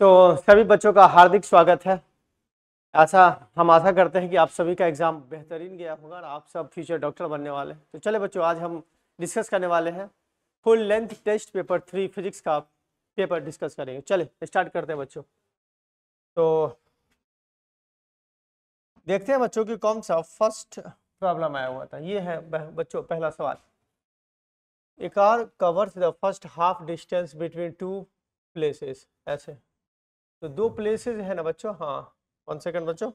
तो सभी बच्चों का हार्दिक स्वागत है ऐसा हम आशा करते हैं कि आप सभी का एग्ज़ाम बेहतरीन गया होगा और आप सब फ्यूचर डॉक्टर बनने वाले हैं तो चले बच्चों आज हम डिस्कस करने वाले हैं full length test paper three physics का पेपर डिस्कस करेंगे चले स्टार्ट करते हैं बच्चों तो देखते हैं बच्चों की कौन सा फर्स्ट प्रॉब्लम आया हुआ था ये है बच्चों पहला सवाल एक car covers the first half distance between two places ऐसे तो दो प्लेसेस है ना बच्चों हाँ वन सेकंड बच्चों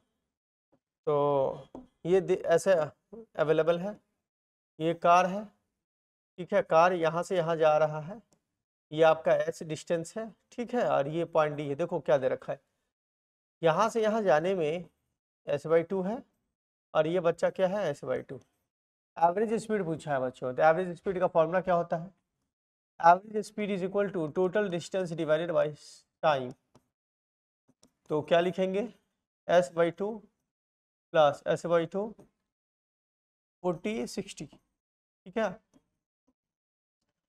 तो ये ऐसे अवेलेबल है ये कार है ठीक है कार यहाँ से यहाँ जा रहा है ये आपका एच डिस्टेंस है ठीक है और ये पॉइंट डी है देखो क्या दे रखा है यहाँ से यहाँ जाने में एस बाई टू है और ये बच्चा क्या है S by two average speed पूछा है बच्चों तो एवरेज स्पीड का फॉर्मूला क्या होता है average speed is equal to total distance divided by time तो क्या लिखेंगे S by two plus S by two forty sixty ठीक है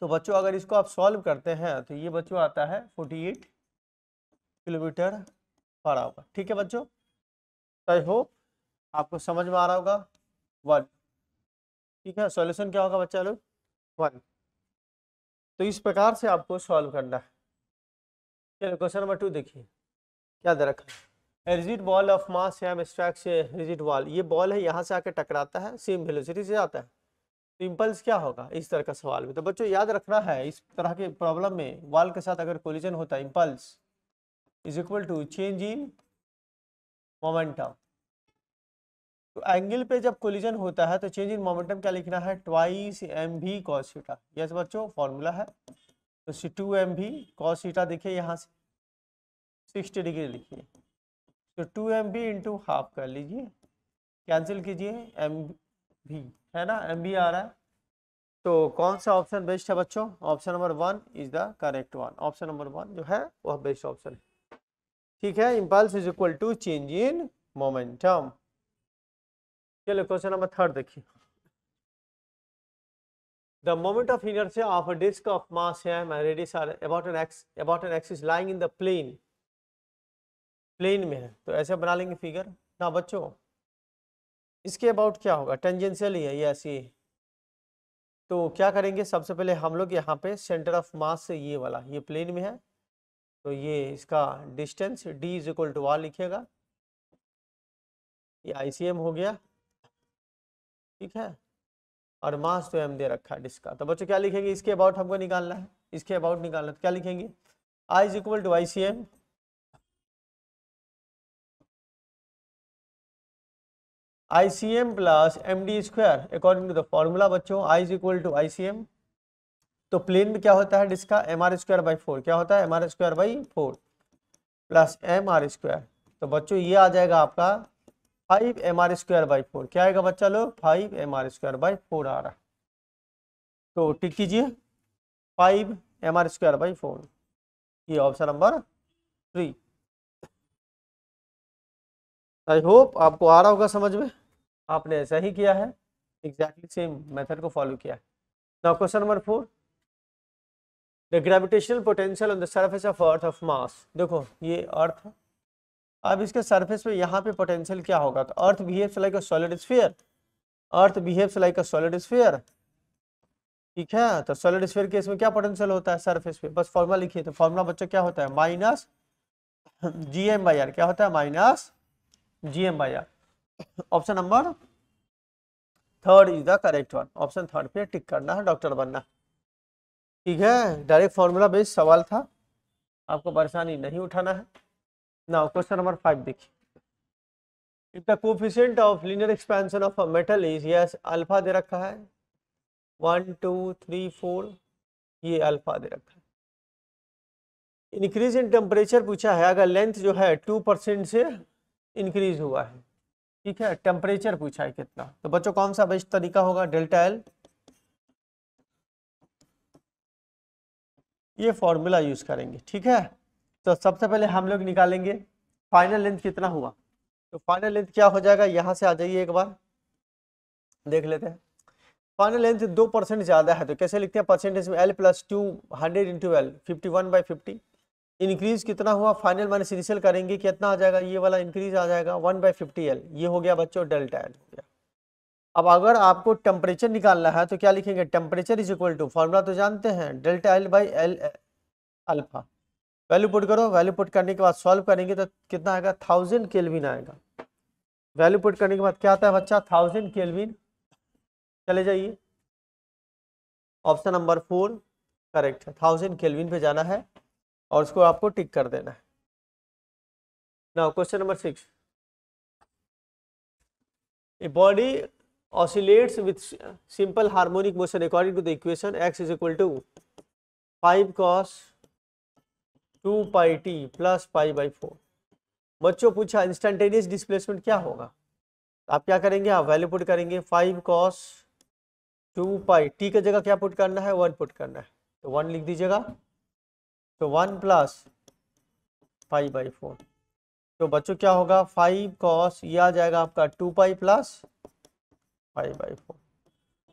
तो बच्चों अगर इसको आप सॉल्व करते हैं तो ये बच्चों आता है forty eight kilometre per hour ठीक है बच्चों तो आई होप आपको समझ में आ रहा होगा वन ठीक है सॉल्यूशन क्या होगा बच्चा लोग वन तो इस प्रकार से आपको सॉल्व करना है चलो क्वेश्चन नंबर टू देखिए याद रखना रखा रिजिट बॉल ऑफ मास या एब्स्ट्रैक्ट रिजिट बॉल ये बॉल है यहाँ से आके टकराता है सेम वेलोसिटी से जाता है तो इम्पल्स क्या होगा इस तरह का सवाल में तो बच्चों याद रखना है इस तरह के प्रॉब्लम में वॉल के साथ अगर कोलिजन होता है impulse is equal to change in momentum तो एंगल पे जब कोलिजन होता है तो चेंज इन मोमेंटम क्या लिखना है ट्वाइस एम भी कॉसिटा यस बच्चों फॉर्मूला है तो सी टू एम भी कॉसिटा देखिए यहाँ से सिक्सटी डिग्री लिखिए तो two M B into half कर लीजिए कैंसिल कीजिए एम बी है ना एम बी आ रहा है तो कौन सा ऑप्शन बेस्ट है बच्चों option number one is the correct one option number one जो है वह बेस्ट ऑप्शन है ठीक है impulse is equal to change in momentum चलो क्वेश्चन नंबर थर्ड देखिए the moment of inertia of a disc of mass है and radius are about an x about an axis lying in the plane plane में है तो ऐसे बना लेंगे figure ना बच्चों इसके अबाउट क्या होगा टेंजेंशियल ही है ये ऐसी तो क्या करेंगे सबसे पहले हम लोग यहाँ पे सेंटर ऑफ मास से ये वाला ये प्लेन में है तो ये इसका distance D is equal to R लिखेगा ये आईसीएम हो गया ठीक है और मास तो एम दे रखा है डिस्क का तो बच्चों क्या लिखेंगे इसके अबाउट हमको निकालना है इसके अबाउट निकालना तो क्या लिखेंगे I is equal to I C M I C M plus M D square according to the formula बच्चों I is equal to I C M तो प्लेन में क्या होता है डिस्का M R square by four क्या होता है M R square by four plus M R square तो बच्चों ये आ जाएगा आपका five M R square by four क्या आएगा बच्चा लोग five M R square by four आ रहा है तो टिक कीजिए five M R square by four ये option number three I hope आपको आ रहा होगा समझ में आपने ऐसा ही किया है एग्जैक्टली सेम मेथड को फॉलो किया है now question number four the gravitational potential on the surface of earth of mass देखो ये अर्थ अब इसके सर्फेस पे यहाँ पे पोटेंशियल क्या होगा तो earth behaves like a solid sphere earth behaves like a solid sphere ठीक है तो सॉलिड स्फीयर केस में क्या पोटेंशियल होता है सरफेस पे बस फॉर्मूला लिखिए तो फॉर्मूला बच्चों क्या होता है minus G M by R क्या होता है minus G M by R option number third is the correct one option third पे टिक करना है डॉक्टर बनना ठीक है डायरेक्ट फॉर्मूला बेस्ड सवाल था आपको परेशानी नहीं उठाना है ना क्वेश्चन नंबर फाइव देखिए if the coefficient of linear expansion of a metal is yes alpha दे रखा है वन टू थ्री फोर ये अल्फा दे रखा है इंक्रीज इन टेम्परेचर पूछा है अगर लेंथ जो है टू परसेंट से इंक्रीज हुआ है ठीक है टेम्परेचर पूछा है कितना तो बच्चों कौन सा बेस्ट तरीका होगा डेल्टा एल ये फॉर्मूला यूज करेंगे ठीक है तो सबसे पहले हम लोग निकालेंगे फाइनल लेंथ कितना हुआ तो फाइनल लेंथ क्या हो जाएगा यहां से आ जाइए एक बार देख लेते हैं फाइनल लेंथ दो परसेंट ज़्यादा है तो कैसे लिखते हैं परसेंटेज में L plus two hundred into L fifty one by fifty increase कितना हुआ फाइनल माइनस इनिशियल करेंगे कितना आ जाएगा ये वाला इंक्रीज आ जाएगा वन बाई फिफ्टी एल ये हो गया बच्चों डेल्टा एल हो गया अब अगर आपको टेम्परेचर निकालना है तो क्या लिखेंगे temperature is equal to formula तो जानते हैं delta L by L alpha value put करो वैल्यू पुट करने के बाद सॉल्व करेंगे तो कितना आएगा थाउजेंड केलविन आएगा वैल्यू पुट करने के बाद क्या आता है बच्चा थाउजेंड केलविन चले जाइए ऑप्शन नंबर फोर करेक्ट है थाउजेंड केलविन पे जाना है और उसको आपको टिक कर देना है now question number six a body oscillates with simple harmonic motion according to the equation X is equal to five cos two pi T plus five by four बच्चों पूछा इंस्टेंटेनियस डिस्प्लेसमेंट क्या होगा आप क्या करेंगे आप वैल्यू पुट करेंगे five cos two pi T का जगह क्या पुट करना है वन पुट करना है तो वन लिख दीजिएगा तो one plus five by four तो बच्चों क्या होगा फाइव कॉस ये आ जाएगा आपका two pi plus five by four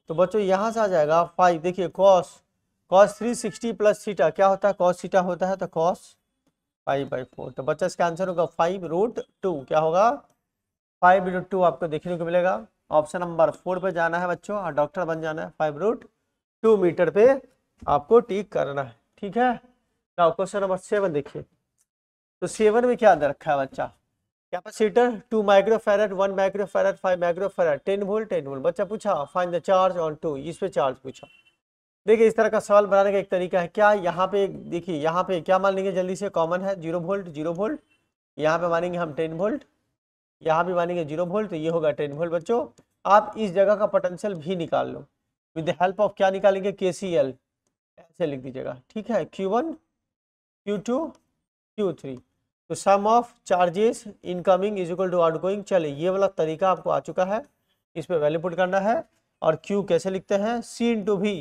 तो बच्चों यहाँ से आ जाएगा फाइव देखिए cos cos three sixty plus theta क्या होता है कॉस सीटा होता है तो कॉस फाइव बाई फोर तो बच्चा इसका आंसर होगा फाइव रूट टू क्या होगा फाइव रूट टू आपको देखने को मिलेगा ऑप्शन नंबर फोर पे जाना है बच्चों और डॉक्टर बन जाना है फाइव रूट टू मीटर पे आपको टिक करना है ठीक है नाउ क्वेश्चन नंबर सेवन देखिए तो सेवन में क्या रखा है बच्चा capacitor two microfarad one microfarad five microfarad ten volt ten volt बच्चा पूछा find the charge on two इस पे चार्ज पूछा देखिए इस तरह का सवाल बनाने का एक तरीका है क्या यहाँ पे देखिए यहाँ पे क्या मान लेंगे जल्दी से कॉमन है जीरो वोल्ट जीरो वोल्ट यहाँ पे मानेंगे हम टेन वोल्ट यहाँ भी मानेंगे जीरो वोल्ट तो ये होगा टेन वोल्ट बच्चों आप इस जगह का पोटेंशियल भी निकाल लो विद द हेल्प ऑफ क्या निकालेंगे के सी एल ऐसे लिख दीजिएगा ठीक है क्यू वन Q2, Q3 तो sum of charges incoming is equal to outgoing चले ये वाला तरीका आपको आ चुका है इस पर वैल्यू पुट करना है और Q कैसे लिखते हैं C इंटू भी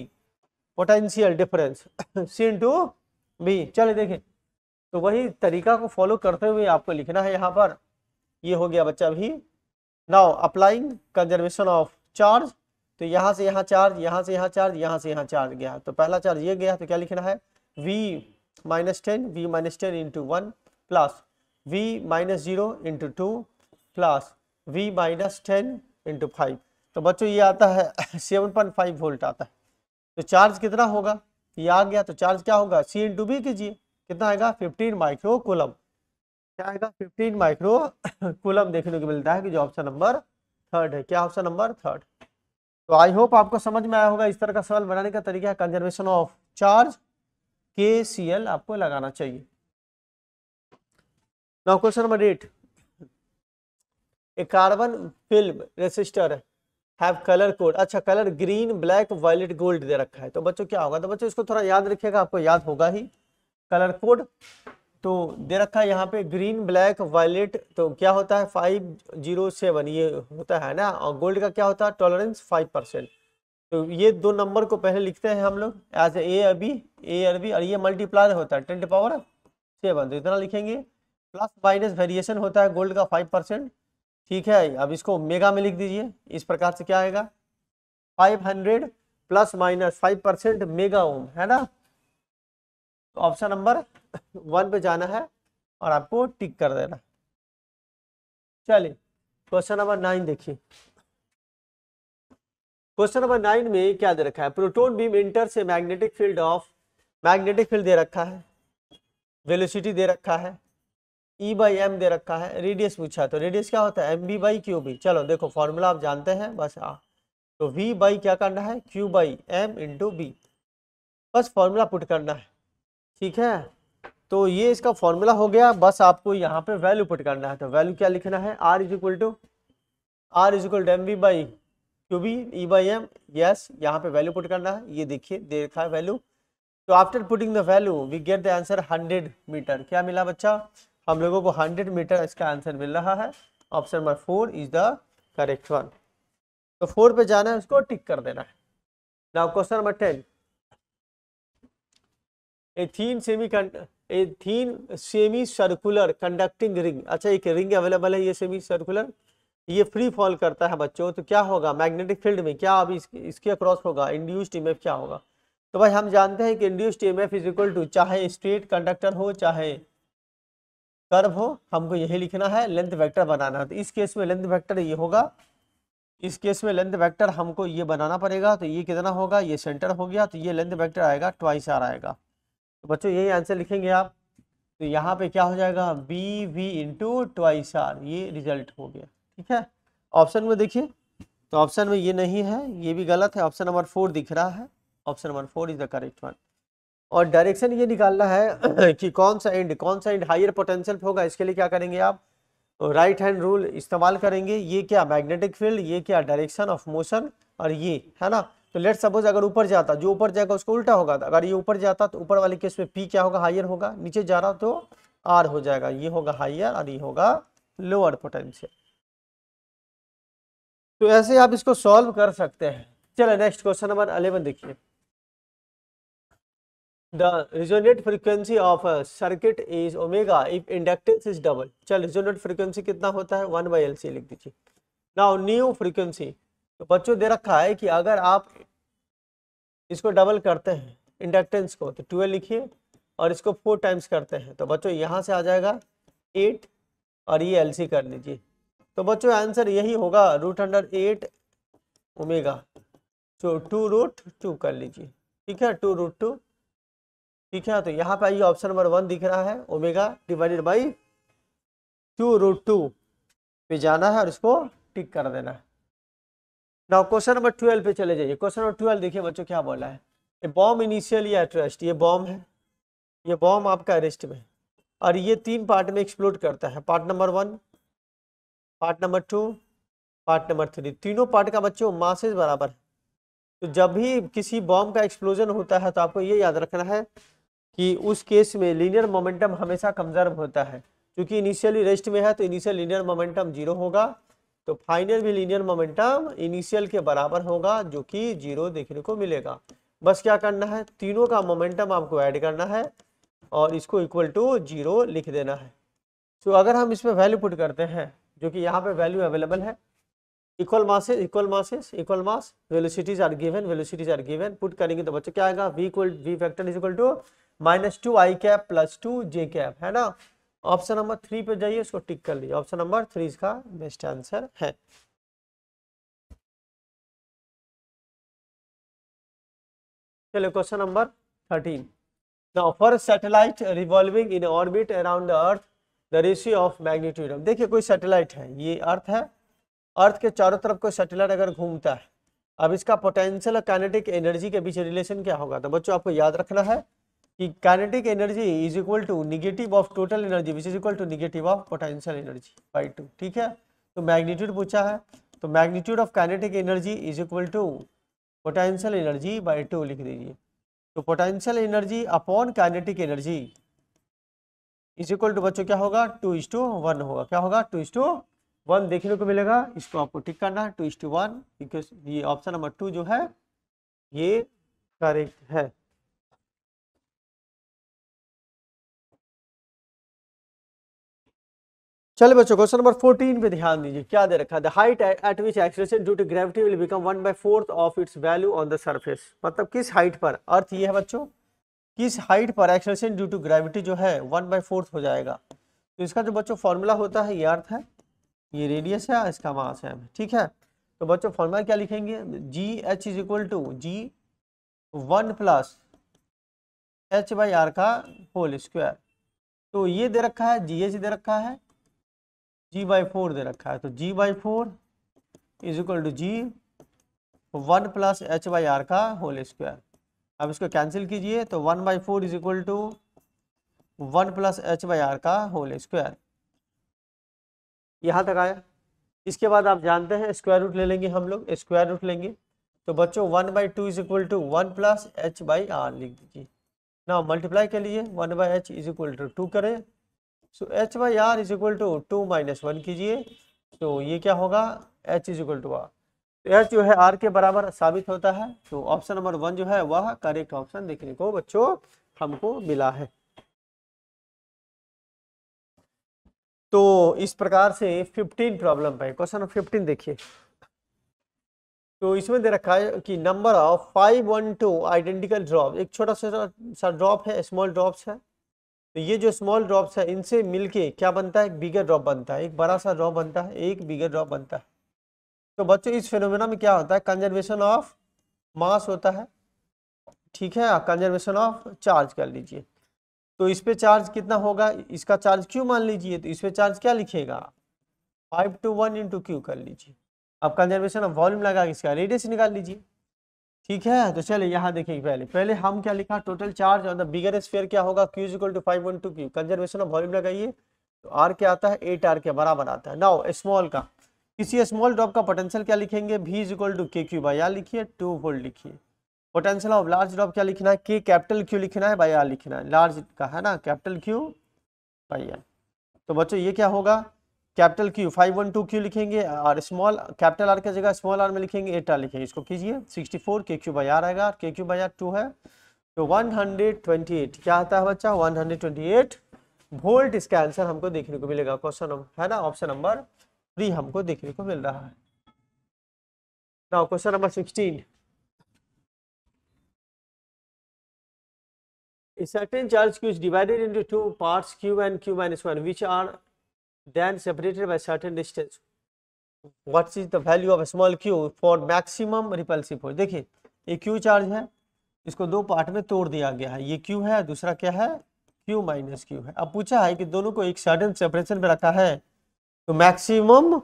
पोटेंशियल डिफरेंस C इंटू भी चले देखें तो वही तरीका को फॉलो करते हुए आपको लिखना है यहाँ पर ये हो गया बच्चा भी now applying conservation of charge तो यहाँ से यहाँ चार्ज यहाँ से यहाँ चार्ज यहाँ से यहाँ चार्ज गया तो पहला चार्ज ये गया तो क्या लिखना है V minus 10 v minus 10 into 1 plus v minus 0 into 2 plus v minus ten into five तो बच्चों ये आता है सेवन पॉइंट फाइव वोल्ट आता है तो चार्ज कितना होगा ये आ गया तो चार्ज क्या होगा सी इंटू बी कीजिए कितना आएगा फिफ्टीन माइक्रो कूलम क्या आएगा फिफ्टीन माइक्रो कूलम देखने को मिलता है कि जो ऑप्शन नंबर थर्ड है क्या ऑप्शन नंबर थर्ड तो आई होप आपको समझ में आया होगा इस तरह का सवाल बनाने का तरीका है कंजर्वेशन ऑफ चार्ज के सी एल आपको लगाना चाहिए now question number eight a carbon film resistor have colour code अच्छा colour green black violet gold दे रखा है तो बच्चों क्या होगा तो बच्चों इसको थोड़ा याद रखिएगा आपको याद होगा ही कलर कोड तो दे रखा है यहाँ पे ग्रीन ब्लैक वायलेट तो क्या होता है फाइव जीरो सेवन ये होता है ना और गोल्ड का क्या होता है टॉलरेंस फाइव परसेंट तो ये दो नंबर को पहले लिखते हैं हम लोग एज ए अभी ए और बी और ये मल्टीप्लाई होता है टेन पावर सेवन तो इतना लिखेंगे प्लस माइनस वेरिएशन होता है गोल्ड का फाइव परसेंट ठीक है अब इसको मेगा में लिख दीजिए इस प्रकार से क्या आएगा five hundred plus minus five percent mega ohm है ना तो ऑप्शन नंबर वन पे जाना है और आपको टिक कर देना चलिए क्वेश्चन नंबर नाइन देखिए क्वेश्चन नंबर नाइन में क्या दे रखा है proton beam enters magnetic field of magnetic field दे रखा है वेलोसिटी दे रखा है ई बाई एम दे रखा है रेडियस पूछा तो रेडियस क्या होता है M B by Q B चलो देखो फॉर्मूला आप जानते हैं बस आ तो वी बाई क्या करना है Q by M into B बस फॉर्मूला पुट करना है ठीक है तो ये इसका फॉर्मूला हो गया बस आपको यहाँ पे वैल्यू पुट करना है तो वैल्यू क्या लिखना है R is equal to R is equal to M B by Q B E by M yes यहाँ पे वैल्यू पुट करना है ये देखिए देखा है वैल्यू तो after putting the value we get the answer 100 metre क्या मिला बच्चा हम लोगों को 100 मीटर इसका आंसर मिल रहा है option number four is the correct one तो फोर पे जाना है उसको टिक कर देना है now question number ten a thin semi a thin semi circular conducting ring अच्छा एक रिंग अवेलेबल है ये सेमी सर्कुलर ये फ्री फॉल करता है बच्चों तो क्या होगा मैग्नेटिक फील्ड में क्या अब इसके इसके अक्रॉस होगा इंड्यूस्ड ई क्या होगा तो भाई हम जानते हैं कि induced E is equal to चाहे स्ट्रेट कंडक्टर हो चाहे कर्व हो हमको यही लिखना है लेंथ वेक्टर बनाना है तो इस केस में लेंथ वेक्टर ये होगा इस केस में लेंथ वेक्टर हमको ये बनाना पड़ेगा तो ये कितना होगा ये सेंटर हो गया तो ये लेंथ वेक्टर आएगा ट्वाइस आर आएगा तो बच्चों यही आंसर लिखेंगे आप तो यहाँ पे क्या हो जाएगा B V into twice R ये रिजल्ट हो गया ठीक है ऑप्शन में देखिए तो ऑप्शन में ये नहीं है ये भी गलत है ऑप्शन नंबर फोर दिख रहा है option number four is the correct one और डायरेक्शन ये निकालना है कि कौन सा एंड कौन सा एंड हायर पोटेंशियल होगा इसके लिए क्या करेंगे आप राइट हैंड रूल इस्तेमाल करेंगे ये क्या मैग्नेटिक फील्ड ये क्या डायरेक्शन ऑफ मोशन और ये है ना तो लेट सपोज अगर ऊपर जाता जो ऊपर जाएगा उसको उल्टा होगा तो अगर ये ऊपर जाता तो ऊपर वाले केस में पी क्या होगा हायर होगा नीचे जा रहा तो आर हो जाएगा ये होगा हायर और ये होगा लोअर पोटेंशियल तो ऐसे आप इसको सॉल्व कर सकते हैं चलो नेक्स्ट क्वेश्चन नंबर अलेवन देखिए the resonant frequency of circuit is omega if inductance is double चल रिजोनेट फ्रिक्वेंसी कितना होता है वन बाई एल सी लिख दीजिए ना न्यू फ्रिक्वेंसी तो बच्चों दे रखा है कि अगर आप इसको डबल करते हैं इंडक्टेंस को तो ट्वेल्व लिखिए और इसको फोर टाइम्स करते हैं तो बच्चों यहाँ से आ जाएगा एट और ये एल सी कर लीजिए तो बच्चों आंसर यही होगा रूट अंडर एट ओमेगा तो टू रूट टू कर लीजिए ठीक है टू रूट टू ठीक है तो यहाँ पे आइए ऑप्शन नंबर वन दिख रहा है omega divided by two root two पे जाना है और इसको टिक कर देना है नाउ क्वेश्चन नंबर ट्वेल्व पे चले जाइए क्वेश्चन नंबर ट्वेल्व देखिए बच्चों क्या बोला है ये बॉम्ब इनिशियली एट्रेस्ट ये बॉम्ब है ये बॉम्ब आपका अरेस्ट में और ये तीन पार्ट में एक्सप्लोड करता है part number one part number two part number three तीनों पार्ट का बच्चों मासेज बराबर है तो जब भी किसी बॉम्ब का एक्सप्लोजन होता है तो आपको ये याद रखना है कि उस केस में लीनियर मोमेंटम हमेशा कंजर्व होता है क्योंकि इनिशियली रेस्ट में है तो इनिशियल लीनियर मोमेंटम जीरो होगा तो फाइनल भी लीनियर मोमेंटम इनिशियल के बराबर होगा जो कि जीरो देखने को मिलेगा बस क्या करना है तीनों का मोमेंटम आपको ऐड करना है और इसको इक्वल टू जीरो लिख देना है तो अगर हम इसमें वैल्यू पुट करते हैं जो कि यहाँ पे वैल्यू अवेलेबल है equal masses equal masses equal mass velocities are given velocities are given put करेंगे तो बच्चों क्या आएगा V equal V factor is equal to minus two I cap plus two J cap है ना ऑप्शन नंबर थ्री पे जाइए उसको टिक कर लीजिए ऑप्शन नंबर थ्री इसका बेस्ट आंसर है चलो question number thirteen Now, for a revolving in orbit around the earth the ratio of magnitude of देखिए कोई सैटेलाइट है ये अर्थ है अर्थ के चारों तरफ कोई सैटेलाइट अगर घूमता है अब इसका पोटेंशियल और कैनेटिक एनर्जी के बीच रिलेशन क्या होगा तो बच्चों आपको याद रखना है कि kinetic energy is equal to negative of total energy which is equal to negative of potential energy by two ठीक है तो मैग्नीट्यूड पूछा है तो magnitude of kinetic energy is equal to potential energy by two लिख दीजिए तो potential energy upon kinetic energy is equal to बच्चों क्या होगा टू इज टू वन होगा क्या होगा टू इज टू वन देखने को मिलेगा इसको आपको टिक करना है two is to one because ये ऑप्शन नंबर टू जो है ये करेक्ट है चलो बच्चों क्वेश्चन नंबर फोर्टीन पे ध्यान दीजिए क्या दे रखा है the height at which acceleration due to gravity will become one by fourth of its value on the surface मतलब किस हाइट पर अर्थ ये है बच्चों किस हाइट पर एक्सलेशन ड्यू टू ग्रेविटी जो है वन बाई फोर्थ हो जाएगा तो इसका जो बच्चों फॉर्मूला होता है ये अर्थ है ये रेडियस है इसका मास है ठीक है तो बच्चों फॉर्मूला क्या लिखेंगे G H is equal to G one plus H by R का होल स्क्वायर तो ये दे रखा है जी एच दे रखा है जी बाई फोर दे रखा है तो G by four is equal to G one plus H by R का होल स्क्वायर अब इसको कैंसिल कीजिए तो one by four is equal to one plus H by R का होल स्क्वायर यहाँ तक आया इसके बाद आप जानते हैं स्क्वायर रूट ले लेंगे हम लोग स्क्वायर रूट लेंगे तो बच्चों one by two is equal to one plus H by R लिख दीजिए ना मल्टीप्लाई के लिए one by H is equal to two करें so H by R is equal to two minus one कीजिए तो ये क्या होगा H is equal to R तो एच जो है आर के बराबर साबित होता है तो ऑप्शन नंबर वन जो है वह करेक्ट ऑप्शन देखने को बच्चों हमको मिला है तो इस प्रकार से फिफ्टीन प्रॉब्लम है क्वेश्चन नंबर फिफ्टीन देखिए तो इसमें दे रखा है कि number of five one two identical drop एक छोटा सा ड्रॉप है स्मॉल ड्रॉप्स है तो ये जो स्मॉल ड्रॉप्स है इनसे मिलके क्या बनता है एक बिगर ड्रॉप बनता है एक बड़ा सा ड्रॉप बनता है एक बिगर ड्रॉप बनता है तो बच्चों इस फेनोमेना में क्या होता है कंजर्वेशन ऑफ मास होता है ठीक है कंजर्वेशन ऑफ चार्ज कर लीजिए तो इस पे चार्ज कितना होगा इसका चार्ज क्यू मान लीजिए तो इस पे चार्ज क्या लिखेगा five two one into Q कर लीजिए अब कंजर्वेशन ऑफ वॉल्यूम लगा के इसका रेडियस निकाल लीजिए ठीक है तो चलिए यहाँ देखेंगे पहले पहले हम क्या लिखा टोटल चार्ज और द बिगर स्पेयर क्या होगा Q equal to five one two Q conservation of volume लगाइए तो आर क्या आता है एट आर के बराबर आता है नाउ स्मॉल का किसी स्मॉल ड्रॉप का पोटेंशियल क्या लिखेंगे भी is equal to K Q by R लिखिए टू वोल्ट लिखिए पोटेंशियल ऑफ लार्ज ड्रॉप क्या लिखना है के कैपिटल क्यू लिखना है बाई आर लिखना है लार्ज का है ना कैपिटल क्यू बाई आर तो बच्चों ये क्या होगा capital Q five one two Q लिखेंगे और स्मॉल कैपिटल आर की जगह स्मॉल आर में लिखेंगे एट आर लिखेंगे इसको कीजिए sixty four K Q by R आएगा K Q by are to है तो वन हंड्रेड ट्वेंटी एट क्या आता है बच्चा one hundred twenty eight volt इसका आंसर हमको देखने को मिलेगा क्वेश्चन है ना ऑप्शन नंबर थ्री हमको देखने को मिल रहा है now question number sixteen A certain charge q is divided into two parts q and q minus 1 which are then separated by certain distance. What is the value of a small q for maximum repulsive force? देखिए ये q charge है इसको दो part में तोड़ दिया गया है ये q है दूसरा क्या है q माइनस क्यू है अब पूछा है कि दोनों को एक सडन सेपरेशन में रखा है तो मैक्सिमम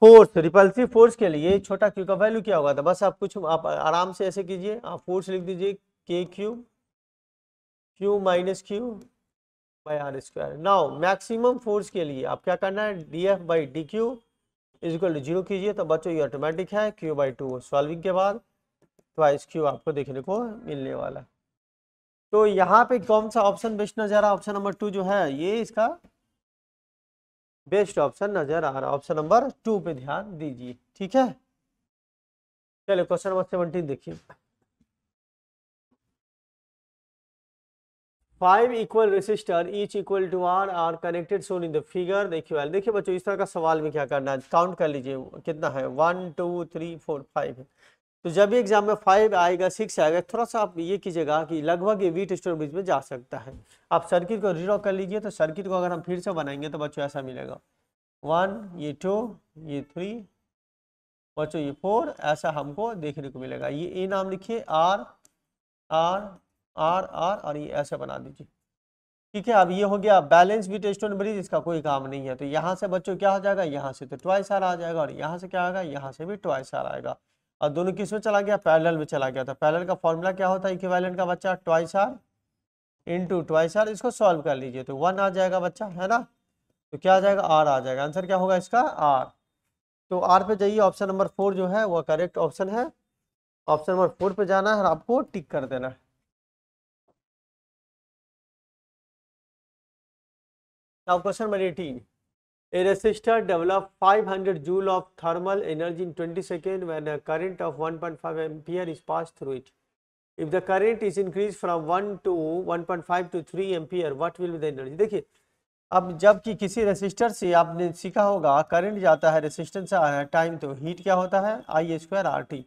फोर्स रिपल्सिव फोर्स के लिए छोटा क्यू का वैल्यू क्या होगा था तो बस आप कुछ आप आराम से ऐसे कीजिए आप फोर्स लिख दीजिए K cube Q minus Q by R square now maximum force के लिए आप क्या करना है D F by D Q equal to zero कीजिए तो बच्चों ये ऑटोमेटिक है क्यू बाई टू सॉल्विंग के बाद ट्वाइस क्यू आपको देखने को मिलने वाला है तो यहाँ पे कौन सा ऑप्शन बेस्ट नजर आ रहा ऑप्शन नंबर टू जो है ये इसका बेस्ट ऑप्शन नजर आ रहा ऑप्शन नंबर टू पे ध्यान दीजिए ठीक है चलिए क्वेश्चन नंबर सेवनटीन देखिए five equal resistor each equal to R are connected shown in the figure देखिए देखिए बच्चों इस तरह का सवाल में क्या करना है काउंट कर लीजिए कितना है one two three four five तो जब भी एग्जाम में फाइव आएगा सिक्स आएगा थोड़ा सा आप ये कीजिएगा कि लगभग ये वीट स्टोर बीच में जा सकता है आप सर्किट को रिड्रॉ कर लीजिए तो सर्किट को अगर हम फिर से बनाएंगे तो बच्चों ऐसा मिलेगा वन ये टू ये थ्री बच्चों ये फोर ऐसा हमको देखने को मिलेगा ये ए नाम लिखिए आर आर आर आर और ये ऐसे बना दीजिए ठीक है अब ये हो गया बैलेंस वीट स्टोन ब्रिज इसका कोई काम नहीं है तो यहाँ से बच्चों क्या हो जाएगा यहाँ से तो ट्वाइस आर आ जाएगा और यहाँ से क्या आएगा यहाँ से भी ट्वाइस आर आएगा और दोनों किस में चला गया पैरेलल में चला गया था पैरेलल का फॉर्मूला क्या होता है इक्विवेलेंट का बच्चा twice R into twice R इसको सॉल्व कर लीजिए तो वन आ जाएगा बच्चा है ना तो क्या आ जाएगा आर आ जाएगा आंसर क्या होगा इसका आर तो आर पे जाइए ऑप्शन नंबर फोर जो है वह करेक्ट ऑप्शन है ऑप्शन नंबर फोर पे जाना है आपको टिक कर देना है question number eighteen A resistor develops 500 joule of thermal energy in 20 seconds when a current of 1.5 ampere is passed through it. If the current is increased from 1 to 1.5 to 3 ampere, what will be the energy? देखिए अब जबकि किसी resistor से आपने सीखा होगा current जाता है रेसिस्टेंस आया है टाइम तो हीट क्या होता है आई स्क्वायर आर टी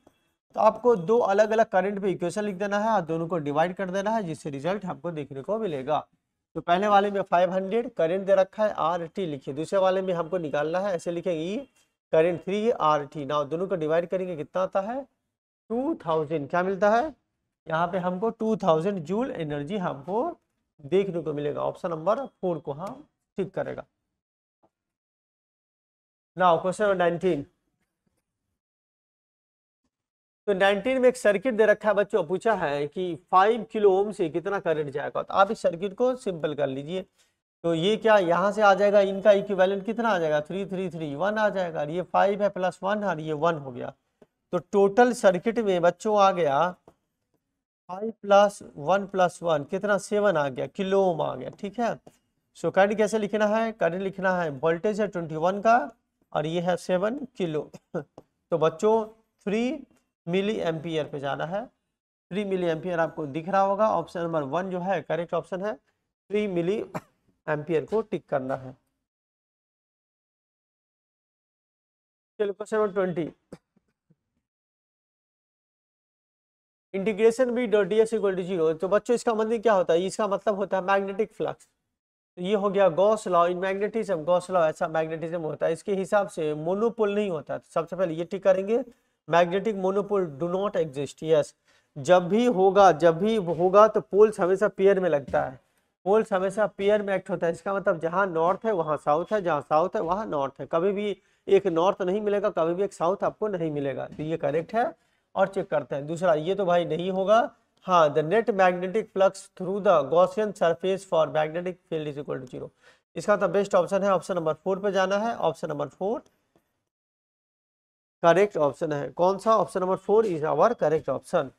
तो आपको दो अलग अलग करंट पे इक्वेशन लिख देना है और दोनों को डिवाइड कर देना है जिससे रिजल्ट हमको देखने को मिलेगा तो पहले वाले में 500 करेंट दे रखा है आर टी लिखिए दूसरे वाले में हमको निकालना है ऐसे लिखेंगे E current three R T ना दोनों को डिवाइड करेंगे कितना आता है 2000 क्या मिलता है यहाँ पे हमको 2000 जूल एनर्जी हमको देखने को मिलेगा ऑप्शन नंबर फोर को हम हाँ, ठीक करेगा नाउ क्वेश्चन नंबर नाइनटीन तो 19 में एक सर्किट दे रखा है बच्चों पूछा है कि 5 किलो ओम से कितना करंट जाएगा तो आप इस सर्किट को सिंपल कर लीजिए तो ये क्या यहाँ से आ जाएगा इनका इक्विवेलेंट कितना आ जाएगा थ्री थ्री थ्री वन आ जाएगा ये फाइव है प्लस वन और ये वन हो गया तो टोटल सर्किट में बच्चों आ गया five plus one plus one कितना सेवन आ गया किलो ओम आ गया ठीक है सो करंट कैसे लिखना है करंट लिखना है वोल्टेज है ट्वेंटी वन का और ये है सेवन किलो तो बच्चों थ्री मिली एम्पियर पे जाना है थ्री मिली एम्पियर आपको दिख रहा होगा ऑप्शन नंबर वन जो है करेक्ट ऑप्शन है थ्री मिली एम्पियर को टिक करना है चलो question number twenty integration B dot D S equal to zero तो बच्चों इसका मतलब क्या होता है इसका मतलब होता है मैग्नेटिक फ्लक्स तो ये हो गया Gauss law in magnetism Gauss law ऐसा मैग्नेटिज्म होता है इसके हिसाब से मोनोपोल नहीं होता सबसे पहले ये टिक करेंगे magnetic monopole do not exist yes जब भी होगा जब भी होगा तो पोल्स हमेशा पेयर में लगता है पोल्स हमेशा पेयर में एक्ट होता है इसका मतलब जहाँ नॉर्थ है वहाँ साउथ है जहाँ साउथ है वहाँ नॉर्थ है कभी भी एक नॉर्थ नहीं मिलेगा कभी भी एक साउथ आपको नहीं मिलेगा तो ये करेक्ट है और चेक करते हैं दूसरा ये तो भाई नहीं होगा हाँ the net magnetic flux through the Gaussian surface for magnetic field is equal to zero इसका तो बेस्ट ऑप्शन है ऑप्शन नंबर फोर पे जाना है option number four correct option है कौन सा option number four is our correct option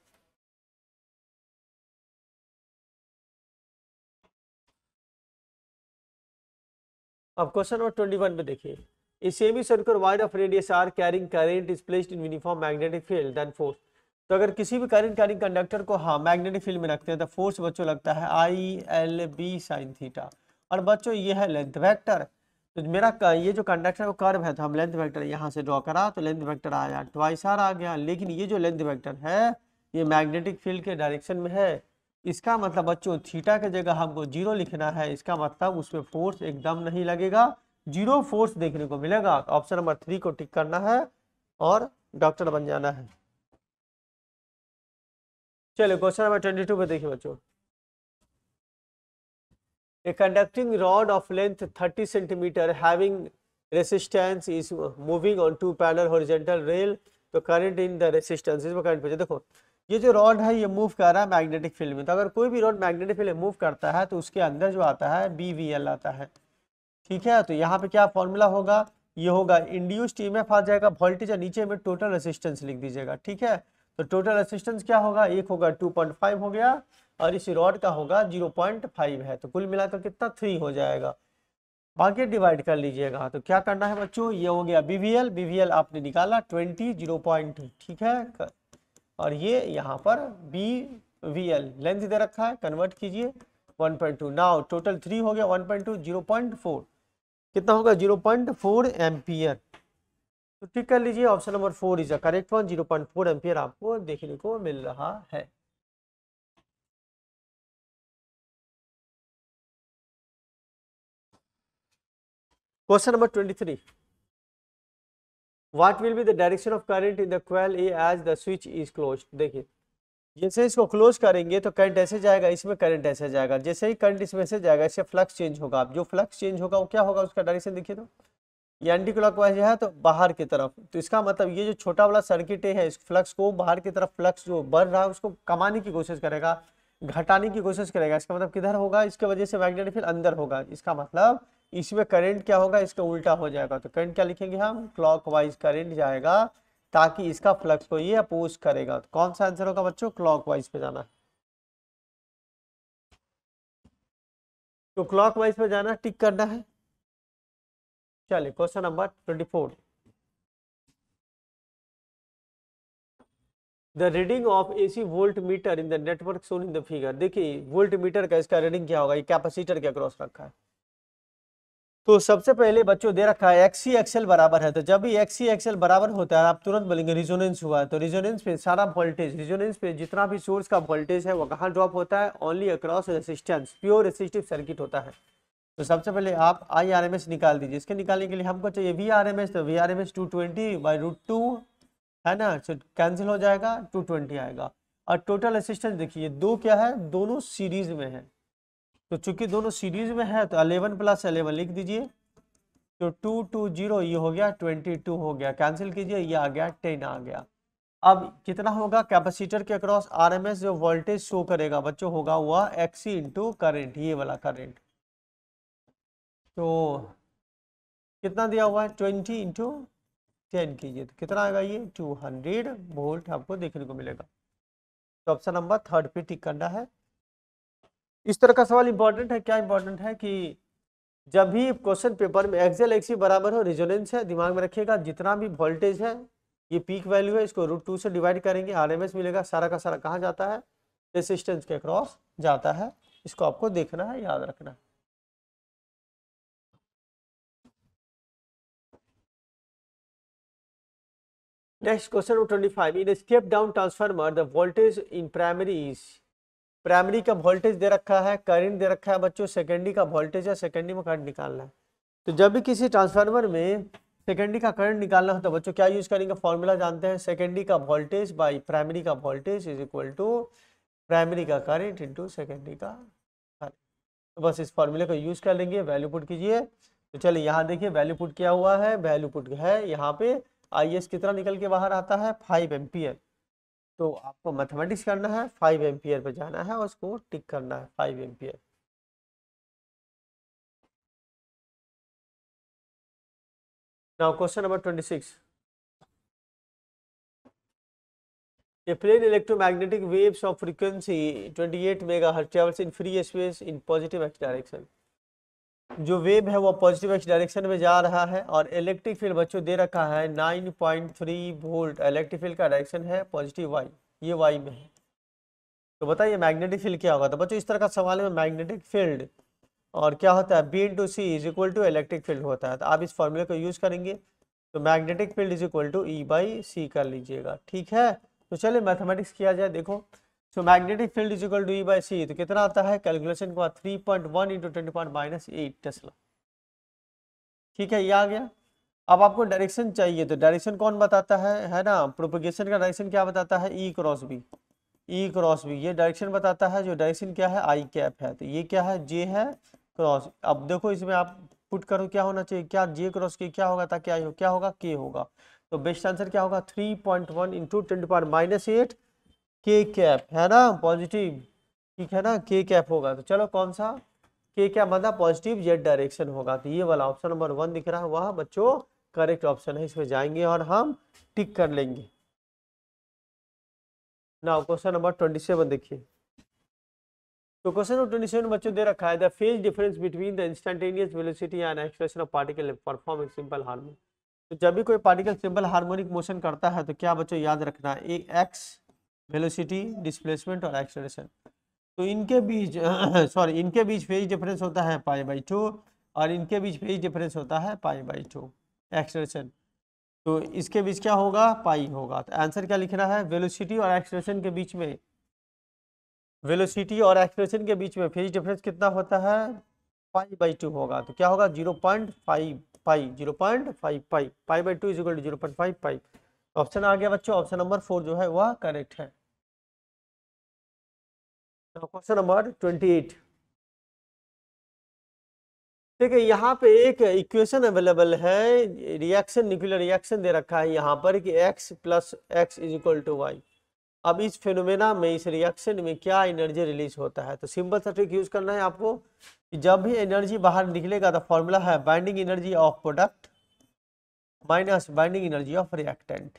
अब क्वेश्चन नंबर ट्वेंटी वन में देखिए a semi circular wire of radius R carrying current is placed in uniform magnetic field then force तो अगर किसी भी करंट कैरिंग कंडक्टर को हाँ magnetic field में रखते हैं तो फोर्स बच्चों लगता है I L B sine theta और बच्चों ये है लेंथ वेक्टर तो मेरा ये जो कंडक्टर वो कर्व है तो हम लेंथ वेक्टर यहाँ से ड्रॉ करा तो लेंथ वेक्टर आया ट्वाइस आर आ गया लेकिन ये जो लेंथ वेक्टर है ये मैग्नेटिक फील्ड के डायरेक्शन में है इसका मतलब बच्चों थीटा के जगह हमको जीरो लिखना है इसका मतलब उसमें फोर्स एकदम नहीं लगेगा जीरो फोर्स देखने को मिलेगा ऑप्शन नंबर थ्री को टिक करना है और डॉक्टर बन जाना है चलो क्वेश्चन नंबर ट्वेंटी टू पर देखिए बच्चों A conducting rod of length 30 centimeter having resistance is moving on two parallel horizontal rail तो current in the resistance इसमें current भेजे देखो ये जो रॉड है ये मूव कर रहा है मैग्नेटिक फील्ड में तो अगर कोई भी रॉड मैग्नेटिक फील्ड में मूव करता है तो उसके अंदर जो आता है बी वी एल आता है ठीक है तो यहाँ पे क्या फॉर्मूला होगा ये होगा इंड्यूस्ड ईएमएफ e आ जाएगा वोल्टेज और नीचे में टोटल रेसिस्टेंस लिख दीजिएगा ठीक है तो टोटल रेसिस्टेंस क्या होगा एक होगा 2.5 हो गया और इस रॉड का होगा जीरो पॉइंट फाइव है तो कुल मिलाकर कितना थ्री हो जाएगा बाकी डिवाइड कर लीजिएगा तो क्या करना है बच्चों ये हो गया बीवीएल बीवीएल आपने निकाला ट्वेंटी जीरो पॉइंट ठीक है और ये यहाँ पर बी वी एल लेंथ दे रखा है कन्वर्ट कीजिए one point two now total three हो गया one point two zero point four कितना होगा जीरो पॉइंट फोर एम्पियर तो ठीक कर लीजिए option number four is a correct one zero point four ampere आपको देखने को मिल रहा है Question number 23. What will be the direction of current in the coil A as the switch is closed? देखिए जैसे इसको क्लोज करेंगे तो करंट ऐसे जाएगा इसमें करंट ऐसे जाएगा जैसे ही करंट इसमें से जाएगा इससे फ्लक्स चेंज होगा जो फ्लक्स चेंज होगा वो क्या होगा उसका डायरेक्शन देखिए तो एंटी क्लॉक वाइज है तो बाहर की तरफ तो इसका मतलब ये जो छोटा वाला सर्किट है इस फ्लक्स को बाहर की तरफ फ्लक्स जो बढ़ रहा है उसको कमाने की कोशिश करेगा घटाने की कोशिश करेगा इसका मतलब किधर होगा इसके वजह से मैग्नेटिक फील्ड अंदर होगा इसका मतलब इसमें करंट क्या होगा इसका उल्टा हो जाएगा तो करंट क्या लिखेंगे हम क्लॉकवाइज करंट जाएगा ताकि इसका फ्लक्स को ये अपोज करेगा तो कौन सा आंसर होगा बच्चों क्लॉकवाइज पे जाना तो क्लॉकवाइज पे जाना टिक करना है चलिए question number twenty four the reading of AC voltmeter in the network shown in the figure देखिए वोल्ट मीटर का इसका रीडिंग क्या होगा ये कैपेसिटर के अक्रॉस रखा है तो सबसे पहले बच्चों दे रखा है एक्सी एक्सएल बराबर है तो जब भी एक्सी एक्सएल बराबर होता है आप तुरंत बोलेंगे रिजोनेंस हुआ है तो रिजोनेंस पे सारा वोल्टेज रिजोनेंस पे जितना भी सोर्स का वोल्टेज है वो कहाँ ड्रॉप होता है only across resistance pure resistive circuit होता है तो सबसे पहले आप आई आर एम एस निकाल दीजिए इसके निकालने के लिए हमको चाहिए वी आर एम एस तो V R M S two twenty by root two है ना तो कैंसिल हो जाएगा टू ट्वेंटी आएगा और टोटल रेसिस्टेंस देखिए दो क्या है दोनों सीरीज में है तो चूंकि दोनों सीरीज में है तो अलेवन प्लस अलेवन लिख दीजिए तो टू टू जीरो ये हो गया ट्वेंटी टू हो गया कैंसिल कीजिए ये आ गया टेन आ गया अब कितना होगा कैपेसिटर के अक्रॉस आरएमएस जो वोल्टेज शो करेगा बच्चों होगा हुआ एक्सी इंटू करेंट ये वाला करेंट तो कितना दिया हुआ है ट्वेंटी इंटू टेन कीजिए तो कितना आएगा ये टू हंड्रेड वोल्ट आपको देखने को मिलेगा तो ऑप्शन नंबर थर्ड पे टिक करना है इस तरह का सवाल इंपॉर्टेंट है क्या इंपॉर्टेंट है कि जब भी क्वेश्चन पेपर में एक्सएल एक्सी बराबर हो रिजोनेंस है दिमाग में रखिएगा जितना भी वोल्टेज है ये पीक वैल्यू है इसको रूट टू से डिवाइड करेंगे आरएमएस मिलेगा सारा का सारा कहाँ जाता है रेसिस्टेंस के क्रॉस जाता है इसको आपको देखना है याद रखना है next question number 25. In a step down transformer, the voltage in primary primary का वोल्टेज दे रखा है करंट दे रखा है बच्चों सेकेंडरी का वोल्टेज है सेकेंडरी में करंट निकालना है तो जब भी किसी ट्रांसफार्मर में सेकेंडरी का करंट निकालना होता तो है बच्चों क्या यूज करेंगे फॉर्मूला जानते हैं सेकेंडरी का वोल्टेज बाई प्राइमरी का voltage is equal to primary का करंट इंटू सेकेंडरी का करंट तो बस इस फॉर्मूले को यूज कर लेंगे वैल्यू पुट कीजिए तो चलिए यहाँ देखिए वैल्यू पुट क्या हुआ है वैल्यू पुट है यहाँ पे आई कितना निकल के बाहर आता है फाइव एम्पियर तो आपको मैथमेटिक्स करना है फाइव एम्पियर पर जाना है और उसको टिक करना है five ampere now question number twenty six plane electromagnetic waves of frequency twenty eight megahertz in free space in positive X direction जो वेव है वो पॉजिटिव एक्स डायरेक्शन में जा रहा है और इलेक्ट्रिक फील्ड बच्चों दे रखा है 9.3 वोल्ट इलेक्ट्रिक फील्ड का डायरेक्शन है पॉजिटिव वाई ये वाई में है तो बताइए मैग्नेटिक फील्ड क्या होगा तो बच्चों इस तरह का सवाल है मैग्नेटिक फील्ड और क्या होता है B to C is equal to electric field होता है तो आप इस फॉर्मूले को यूज़ करेंगे तो magnetic field is equal to E by C कर लीजिएगा ठीक है तो चलिए मैथमेटिक्स किया जाए देखो so magnetic field is equal to E by C तो कितना आता है कैलकुलेशन के बाद three point one into twenty point minus eight tesla ठीक है ये आ गया अब आपको डायरेक्शन चाहिए तो डायरेक्शन कौन बताता है है ना प्रोपोगेशन का डायरेक्शन क्या बताता है E cross B E cross B ये डायरेक्शन बताता है जो डायरेक्शन क्या है आई कैप है तो ये क्या है जे है क्रॉस अब देखो इसमें आप पुट करो क्या होना चाहिए क्या जे क्रॉस के क्या होगा ताकि आई हो क्या होगा के होगा तो बेस्ट आंसर क्या होगा three point one into twenty point minus eight K cap है ना पॉजिटिव ठीक है ना के कैप होगा तो चलो कौन सा के कैप मतलब पॉजिटिव जेड डायरेक्शन होगा तो ये वाला ऑप्शन नंबर वन दिख रहा है वह बच्चों करेक्ट ऑप्शन है इसमें जाएंगे और हम टिक कर लेंगे now question number twenty seven देखिए तो क्वेश्चन नंबर ट्वेंटी सेवन बच्चों दे रखा है the phase difference between the instantaneous velocity and expression of particle perform एक सिंपल हार्मोनिक तो जब भी कोई पार्टिकल सिंपल हार्मोनिक मोशन करता है तो क्या बच्चों याद रखना है एक एक्स वेलोसिटी डिस्प्लेसमेंट और एक्सलेशन तो इनके बीच सॉरी इनके बीच फेज डिफरेंस होता है पाई बाई टू और इनके बीच फेज डिफरेंस होता है पाई बाई टू एक्सलेशन तो इसके बीच क्या होगा पाई होगा तो आंसर क्या लिख रहा है वेलोसिटी और एक्सलेशन के बीच में वेलोसिटी और एक्सलेशन के बीच में फेज डिफरेंस कितना होता है पाई बाई टू होगा तो क्या होगा zero point five pi zero point five pi pi by two is equal to zero point five pi option आ गया बच्चों ऑप्शन नंबर फोर जो है वह करेक्ट है तो क्वेश्चन नंबर ट्वेंटी एट ठीक है यहाँ पे एक इक्वेशन अवेलेबल है रिएक्शन न्यूक्लियर रिएक्शन दे रखा है यहाँ पर कि x plus X is equal to Y अब इस फेनोमेना में इस रिएक्शन में क्या एनर्जी रिलीज होता है तो सिंपल सा ट्रिक यूज करना है आपको कि जब भी एनर्जी बाहर निकलेगा तो फॉर्मूला है binding energy of product minus binding energy of reactant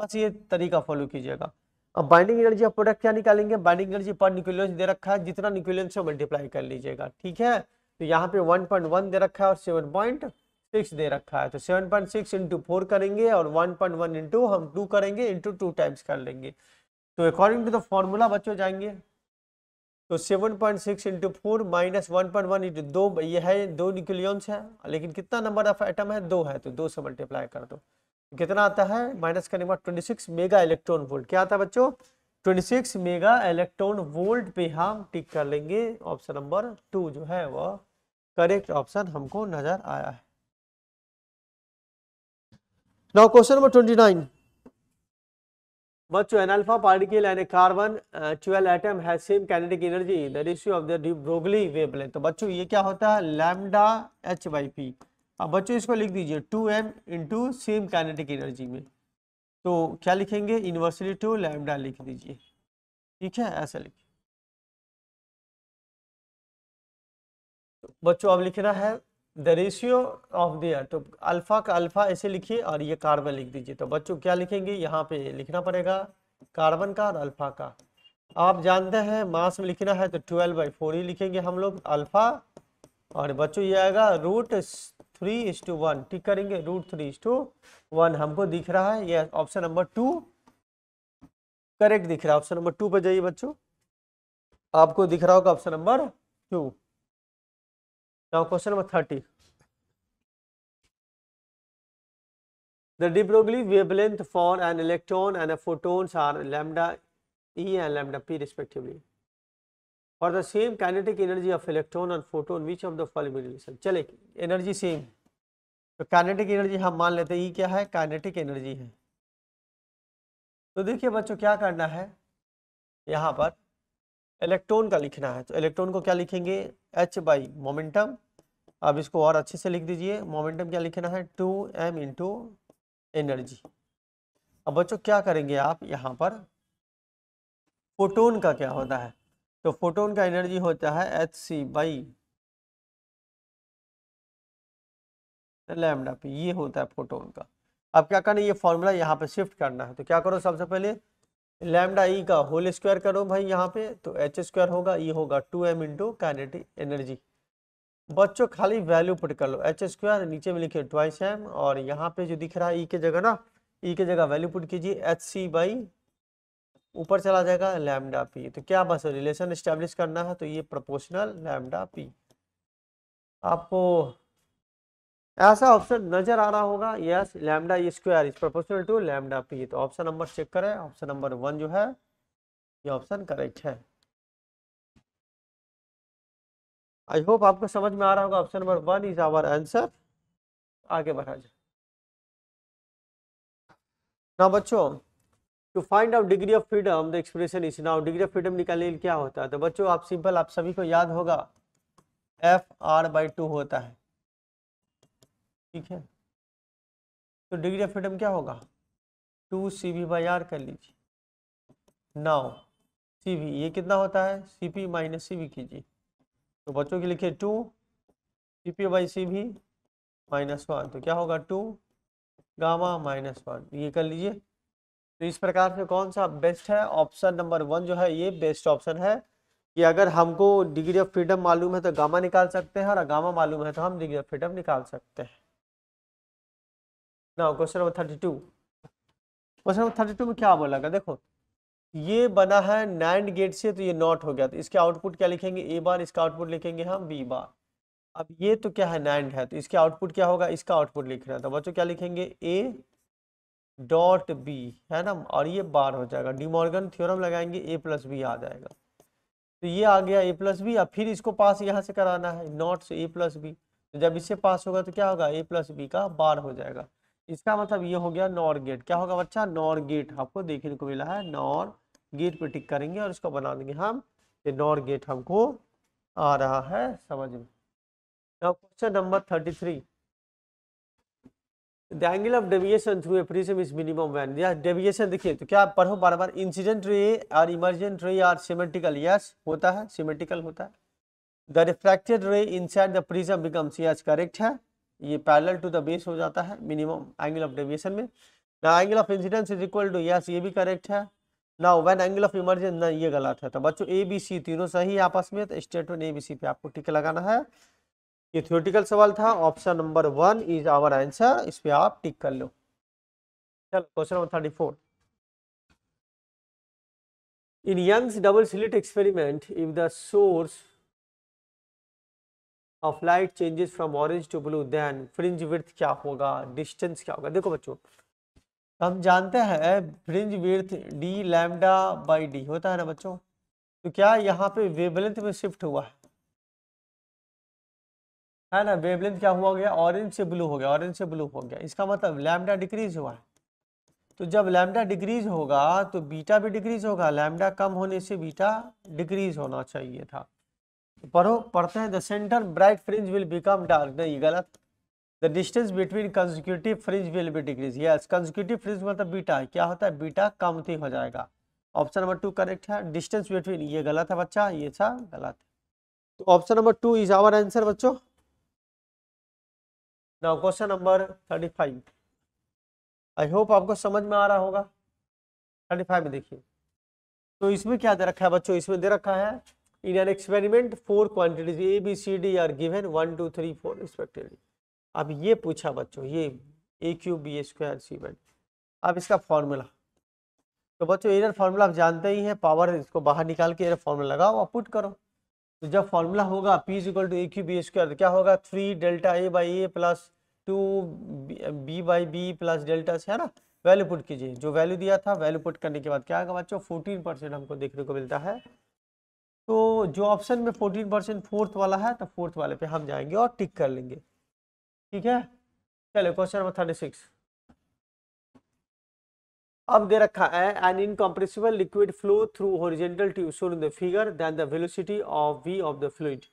बस ये तरीका फॉलो कीजिएगा अब बाइंडिंग एनर्जी ऑफ प्रोडक्ट क्या निकालेंगे बाइंडिंग एनर्जी पर न्यूक्लियस दे रखा है जितना न्यूक्लियस से मल्टीप्लाई कर लीजिएगा ठीक है तो यहाँ पे 1.1 दे रखा है और 7.6 दे रखा है तो 7.6 पॉइंट सिक्स इंटू फोर करेंगे और 1.1 पॉइंट इंटू हम टू करेंगे इंटू टू टाइम्स कर लेंगे तो अकॉर्डिंग टू द फॉर्मूला बच्चों जाएंगे तो 7.6 point six into four minus one point one into दो ये है दो न्यूक्लियंस है लेकिन कितना नंबर ऑफ आइटम है दो है तो दो से मल्टीप्लाई कर दो कितना आता है माइनस करने के बाद twenty six mega electron volt क्या आता है बच्चों twenty six mega electron volt पे हम टिक कर लेंगे ऑप्शन नंबर टू जो है वह करेक्ट ऑप्शन हमको नजर आया है now question number twenty nine बच्चों an alpha particle and carbon twelve atom has same kinetic energy the ratio of the de Broglie wavelength तो बच्चों ये क्या होता है लैम्डा एच बाई पी अब हाँ, बच्चों इसको लिख दीजिए two M into same kinetic energy में तो क्या लिखेंगे इन्वर्सली टू लैमडा लिख दीजिए ठीक है ऐसा लिखिए बच्चों अब लिखना है द रेशियो ऑफ दियर तो अल्फा का अल्फा ऐसे लिखिए और ये कार्बन लिख दीजिए तो बच्चों क्या लिखेंगे यहाँ पे लिखना पड़ेगा कार्बन का और अल्फा का आप जानते हैं मास में लिखना है तो ट्वेल्व बाई फोर ही लिखेंगे हम लोग अल्फा और बच्चों ये आएगा root three is to one tick करेंगे root three is to one हमको दिख रहा है यह ऑप्शन नंबर टू करेक्ट दिख रहा है ऑप्शन नंबर टू पर जाइए बच्चों आपको दिख रहा होगा option number two now question number thirty the de Broglie Broglie for an electron and a a are are E and e and P respectively for the same kinetic energy of electron and photon which of the following will चले energy same तो kinetic energy हम मान लेते हैं ये क्या है kinetic energy है तो देखिए बच्चों क्या करना है यहाँ पर इलेक्ट्रॉन का लिखना है तो इलेक्ट्रॉन को क्या लिखेंगे एच बाई मोमेंटम अब इसको और अच्छे से लिख दीजिए मोमेंटम क्या लिखना है टू एम इंटू एनर्जी अब बच्चों क्या करेंगे आप यहाँ पर फोटोन का क्या होता है तो फोटोन का एनर्जी होता है एच सी बाई तो लैमडा पे ये होता है फोटोन का अब क्या करना है ये फॉर्मूला यहाँ पे शिफ्ट करना है तो क्या करो सबसे पहले लैमडा ई का होल स्क्वायर करो भाई यहाँ पे तो एच स्क्वायर होगा ये होगा two M into kinetic energy बच्चों खाली वैल्यू पुट कर लो एच स्क्वायर नीचे में लिखे ट्वाइस एम और यहाँ पे जो दिख रहा है ई के जगह ना ई के जगह वैल्यू पुट कीजिए एच सी बाई ऊपर चला जाएगा लैमडा पी तो क्या बस रिलेशन इस्टेब्लिश करना है तो ये प्रोपोर्शनल लैमडा पी आपको ऐसा ऑप्शन नजर आ रहा होगा yes lambda square is proportional to lambda P तो ऑप्शन नंबर चेक करें ऑप्शन नंबर वन जो है ये ऑप्शन करेक्ट है आई होप आपको समझ में आ रहा होगा option number one is our answer आगे बढ़ा जाए ना बच्चों to find out degree of freedom the expression is now degree of freedom निकालने के क्या होता है तो बच्चों आप सिंपल आप सभी को याद होगा एफ आर बाई टू होता है ठीक है तो डिग्री ऑफ फ्रीडम क्या होगा two C V by R कर लीजिए नाउ सी वी ये कितना होता है C P minus C V कीजिए तो बच्चों के लिखिए two C P by C V minus one तो क्या होगा टू गामा माइनस वन ये कर लीजिए तो इस प्रकार से कौन सा बेस्ट है ऑप्शन नंबर वन जो है ये बेस्ट ऑप्शन है कि अगर हमको डिग्री ऑफ फ्रीडम मालूम है तो गामा निकाल सकते हैं और गामा मालूम है तो हम डिग्री ऑफ फ्रीडम निकाल सकते हैं ना question number thirty two question number thirty two में क्या बोला गया देखो ये बना है नाइन्ड गेट से तो ये नॉट हो गया तो इसके आउटपुट क्या लिखेंगे ए बार इसका आउटपुट लिखेंगे हम बी बार अब ये तो क्या है नाइन्ड है तो इसके आउटपुट क्या होगा इसका आउटपुट लिख रहे हैं तो बच्चों क्या लिखेंगे ए डॉट बी है ना और ये बार हो जाएगा डिमोर्गन थ्योरम लगाएंगे ए प्लस बी आ जाएगा तो ये आ गया ए प्लस बी अब फिर इसको पास यहाँ से कराना है नॉट से ए प्लस बी तो जब इससे पास होगा तो क्या होगा ए प्लस बी का बार हो जाएगा इसका मतलब ये हो गया नॉर गेट क्या होगा बच्चा नॉर गेट आपको देखने को मिला है नॉर गेट पे टिक करेंगे और इसको बना देंगे हम ये नॉर गेट हमको आ रहा है समझ में question number thirty three the angle of deviation through a prism is minimum when यह डेविएशन देखिए तो क्या पढ़ो बार बार इंसिडेंट रे और इमर्जेंट रे और सिमेट्रिकल यस होता है सिमेट्रिकल होता है the refracted ray inside the prism becomes yes correct है ये पैरेलल टू द बेस हो जाता है मिनिमम एंगल ऑफ डेविएशन में ना angle of incidence is equal to yes ये भी करेक्ट है ना वन एंगल ऑफ इमरजेंस ना ये गलत है तो बच्चों ए बी सी तीनों सही है आपस में तो स्टेटमेंट ए बी सी पे आपको टिक लगाना है ये थियोटिकल सवाल था option number one is our answer इस पर आप टिक कर लो चलो question number thirty four in Young's double slit experiment if the source of light changes from orange to blue then fringe width क्या होगा डिस्टेंस क्या होगा देखो बच्चों हम जानते हैं fringe width D lambda by D होता है ना बच्चों तो क्या यहाँ पे वेबलेंथ में शिफ्ट हुआ है है ना वेवलेंथ क्या हुआ गया ऑरेंज से ब्लू हो गया ऑरेंज से ब्लू हो गया इसका मतलब लैमडा डिक्रीज हुआ है तो जब लैमडा डिक्रीज होगा तो बीटा भी डिक्रीज होगा लैमडा कम होने से बीटा डिक्रीज होना चाहिए था तो पढ़ो पढ़ते हैं the centre bright fringe will become dark नहीं गलत the distance between consecutive fringe will be decrease yes consecutive fringe मतलब बीटा क्या होता है बीटा कम थी हो जाएगा ऑप्शन नंबर टू करेक्ट है डिस्टेंस बिटवीन ये गलत है बच्चा ये था गलत है तो option number two is our answer बच्चों now question number thirty five I hope आपको समझ में आ रहा होगा थर्टी फाइव में देखिए तो इसमें क्या दे रखा है बच्चों इसमें दे रखा है in an experiment four quantities A B C D are given one two three four respectively अब ये पूछा बच्चों ये A Q B square C one अब इसका फॉर्मूला तो बच्चों इनर फॉर्मूला आप जानते ही हैं पावर इसको बाहर निकाल के इनर फॉर्मूला लगाओ और पुट करो तो जब फॉर्मूला होगा P is equal equal to A Q B square क्या होगा three delta A by A plus two B by B plus delta से है ना वैल्यू पुट कीजिए जो वैल्यू दिया था वैल्यू पुट करने के बाद क्या आएगा बच्चों फोर्टीन परसेंट हमको देखने को मिलता है तो जो ऑप्शन में फोर्टीन परसेंट फोर्थ वाला है तो फोर्थ वाले पे हम जाएंगे और टिक कर लेंगे ठीक है चलो क्वेश्चन नंबर थर्टी सिक्स अब दे रखा है an incompressible liquid flow through horizontal tube shown in the figure then the velocity of V of the fluid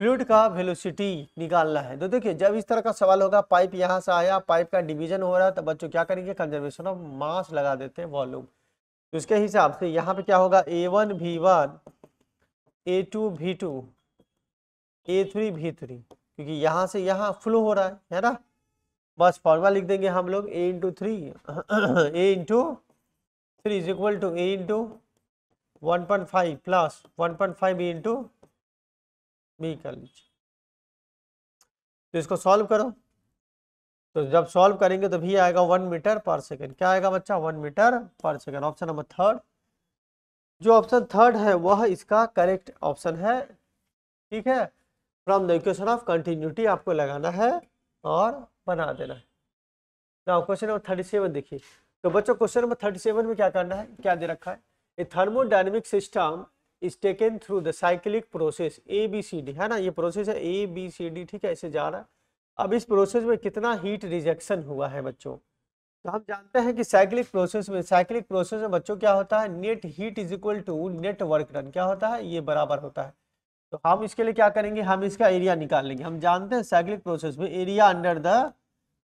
fluid का वेलोसिटी निकालना है तो देखिए जब इस तरह का सवाल होगा पाइप यहाँ से आया पाइप का डिवीजन हो रहा है तो बच्चों क्या करेंगे कंजर्वेशन ऑफ मास लगा देते हैं वॉल्यूम तो इसके हिसाब से यहाँ पे क्या होगा A one V one A two V two A three V three क्योंकि यहाँ से यहाँ फ्लो हो रहा है है ना बस फॉर्मा लिख देंगे हम लोग A into three A into three is equal to A into one point five plus one point five B into B कर लीजिए तो इसको सॉल्व करो तो जब सॉल्व करेंगे तो भी आएगा वन मीटर पर सेकेंड क्या आएगा बच्चा one metre per second option number third जो ऑप्शन थर्ड है वह इसका करेक्ट ऑप्शन है ठीक है from the equation of continuity आपको लगाना है और बना देना है ना क्वेश्चन नंबर थर्टी सेवन देखिए तो बच्चों क्वेश्चन नंबर थर्टी सेवन में क्या करना है क्या दे रखा है a thermodynamic system is taken through the cyclic process A B C D है ना ये प्रोसेस है ए बी सी डी ठीक है ऐसे जा रहा है अब इस प्रोसेस में कितना हीट रिजेक्शन हुआ है बच्चों तो हम जानते हैं कि साइक्लिक प्रोसेस में साइक्लिक प्रोसेस में बच्चों क्या होता है net heat is equal to net work done क्या होता है ये बराबर होता है तो हम इसके लिए क्या करेंगे हम इसका एरिया निकाल लेंगे हम जानते हैं साइक्लिक प्रोसेस में area under the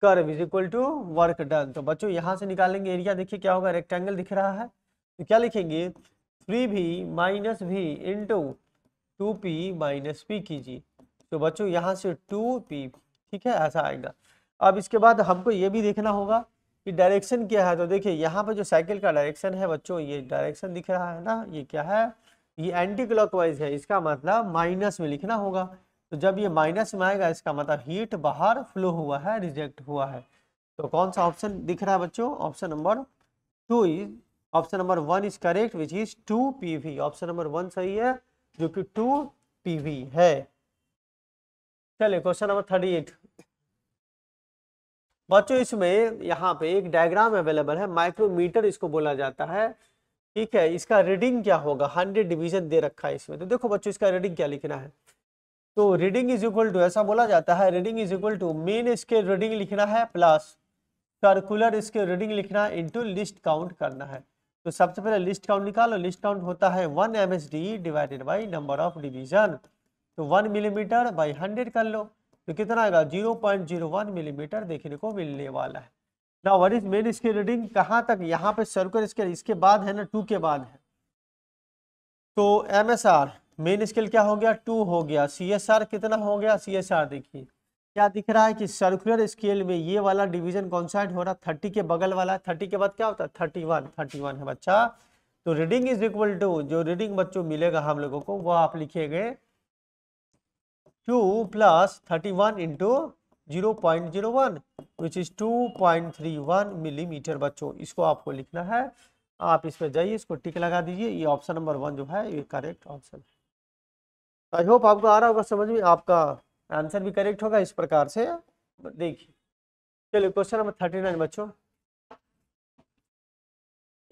curve is equal to work done तो बच्चों यहाँ से निकालेंगे एरिया देखिए क्या होगा रेक्टेंगल दिख रहा है तो क्या लिखेंगे थ्री भी माइनस भी into two P minus P कीजिए तो बच्चों यहाँ से टू पी ठीक है ऐसा आएगा अब इसके बाद हमको ये भी देखना होगा कि डायरेक्शन क्या है तो देखिए यहाँ पर जो साइकिल का डायरेक्शन है बच्चों ये डायरेक्शन दिख रहा है ना ये क्या है ये एंटी क्लॉकवाइज है इसका मतलब माइनस में लिखना होगा तो जब ये माइनस में आएगा इसका मतलब हीट बाहर फ्लो हुआ है रिजेक्ट हुआ है तो कौन सा ऑप्शन दिख रहा है बच्चों option number two is option number one is correct which is two P option number one सही है जो कि टू पी है चलिए क्वेश्चन नंबर थर्टी एट बच्चों इसमें यहाँ पे एक डायग्राम अवेलेबल है माइक्रोमीटर इसको बोला जाता है ठीक है इसका रीडिंग क्या होगा हंड्रेड डिवीजन दे रखा है इसमें तो देखो बच्चों इसका रीडिंग क्या लिखना है तो रीडिंग इज इक्वल टू ऐसा बोला जाता है reading is equal to main इसके रीडिंग लिखना है प्लस सर्कुलर इसके रीडिंग लिखना है इंटू लिस्ट काउंट करना है तो सबसे पहले लिस्ट काउंट निकालो लिस्ट काउंट होता है one M S D divided by number of division तो वन मिलीमीटर बाई हंड्रेड कर लो तो कितना आएगा zero point zero one millimetre देखने को मिलने वाला है ना what is main scale reading कहाँ तक यहाँ पे सर्कुलर स्केल इसके बाद है ना टू के बाद है तो M S R main scale क्या हो गया टू हो गया सी एस आर कितना हो गया सी एस आर देखिए क्या दिख रहा है कि सर्कुलर स्केल में ये वाला डिवीजन कौन सा हो रहा थर्टी के बगल वाला थर्टी के बाद क्या होता है थर्टी वन थर्टी वन है बच्चा तो रीडिंग इज इक्वल टू जो रीडिंग बच्चों मिलेगा हम लोगों को वह आप लिखेंगे two plus thirty one into 0.01 which is 2.31 millimetre बच्चों इसको आपको लिखना है आप इस पर जाइए इसको टिक लगा दीजिए ये ऑप्शन नंबर वन जो है ये करेक्ट ऑप्शन है आई होप आपको आ रहा होगा समझ में आपका आंसर भी करेक्ट होगा इस प्रकार से देखिए चलिए क्वेश्चन नंबर थर्टी नाइन बच्चों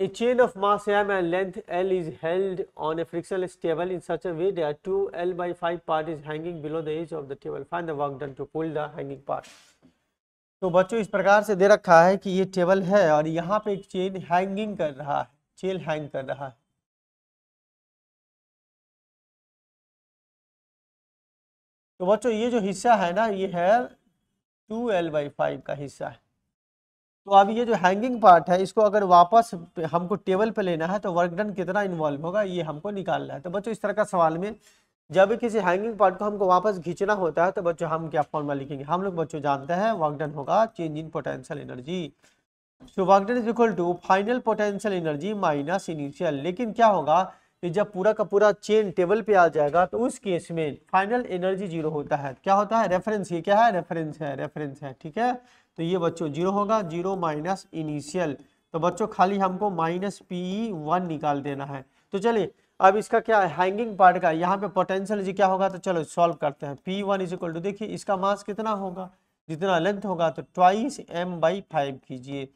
A chain of mass m and length L is held on a frictionless table in such a way that two L by five part is hanging below the edge of the table. Find the work done to pull the hanging part. तो बच्चों इस प्रकार से दे रखा है कि ये table है और यहाँ पे एक चेन हैंगिंग कर रहा है चेन हैंग कर रहा है तो बच्चों ये जो हिस्सा है ना ये है टू एल बाई फाइव का हिस्सा है तो अब ये जो हैंगिंग पार्ट है इसको अगर वापस हमको टेबल पे लेना है तो वर्क डन कितना इन्वॉल्व होगा ये हमको निकालना है तो बच्चों इस तरह का सवाल में जब किसी हैंगिंग पार्ट को हमको वापस खींचना होता है तो बच्चों हम क्या फॉर्मूला लिखेंगे हम लोग बच्चों जानते हैं वर्क डन होगा change in potential energy so work done is equal to final potential energy minus initial लेकिन क्या होगा कि जब पूरा का पूरा चेन टेबल पे आ जाएगा तो उस केस में फाइनल एनर्जी जीरो होता है क्या होता है रेफरेंस ये क्या है रेफरेंस है रेफरेंस है ठीक है तो ये बच्चों जीरो होगा जीरो माइनस इनिशियल तो बच्चों खाली हमको माइनस पी वन निकाल देना है तो चलिए अब इसका क्या है हैंगिंग पार्ट का यहाँ पे पोटेंशियल जी क्या होगा तो चलो सॉल्व करते हैं P one is equal to देखिए इसका मास कितना होगा जितना लेंथ होगा तो ट्वाइस एम बाई फाइव कीजिए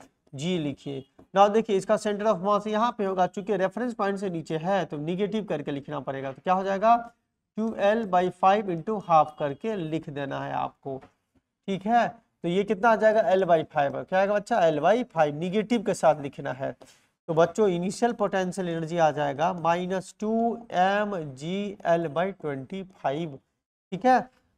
जी लिखिए ना देखिए इसका सेंटर ऑफ मास यहाँ पे होगा चूंकि रेफरेंस पॉइंट से नीचे है तो निगेटिव करके लिखना पड़ेगा तो क्या हो जाएगा two L by five into half करके लिख देना है आपको ठीक है तो ये कितना आ जाएगा एल बाई फाइव क्या आएगा बच्चा एल वाई फाइव निगेटिव के साथ लिखना है तो बच्चों इनिशियल पोटेंशियल एनर्जी आ जाएगा minus two M G L by twenty five ठीक है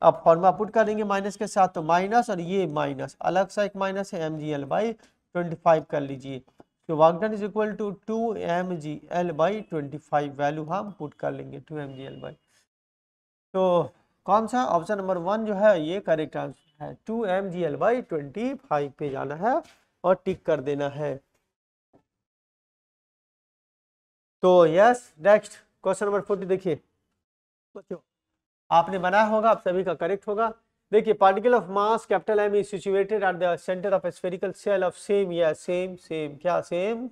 अब फॉर्मा पुट करेंगे माइनस के साथ तो माइनस और ये माइनस अलग सा एक माइनस है M G L by twenty five कर लीजिए तो work done is equal to two M G L by twenty five value हम पुट कर लेंगे two M G L by तो कौन सा ऑप्शन नंबर वन जो है ये करेक्ट आंसर है two M G L by twenty five पे जाना है और टिक कर देना है तो yes next question number forty देखिए बच्चों आपने बनाया होगा आप सभी का करेक्ट होगा देखिए particle of mass capital M is situated at the centre of spherical shell of same या सेम सेम क्या सेम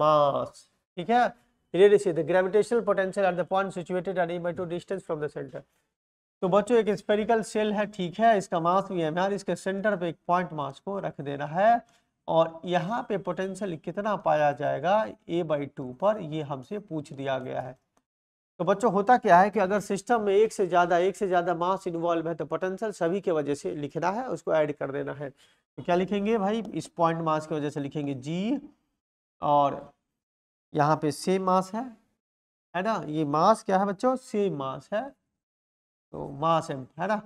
मास ठीक है gravitational potential at the point situated at the point situated at a meter तो बच्चों एक spherical cell है ठीक है इसका मास भी एम आर इसके सेंटर पे एक पॉइंट मास को रख देना है और यहाँ पे पोटेंशियल कितना पाया जाएगा ए बाई टू पर ये हमसे पूछ दिया गया है तो बच्चों होता क्या है कि अगर सिस्टम में एक से ज़्यादा एक से ज़्यादा मास इन्वॉल्व है तो पोटेंशियल सभी के वजह से लिखना है उसको ऐड कर देना है तो क्या लिखेंगे भाई इस पॉइंट मास की वजह से लिखेंगे जी और यहाँ पे सेम मास है है ना ये मास क्या है बच्चों सेम मास है तो मास एम है ना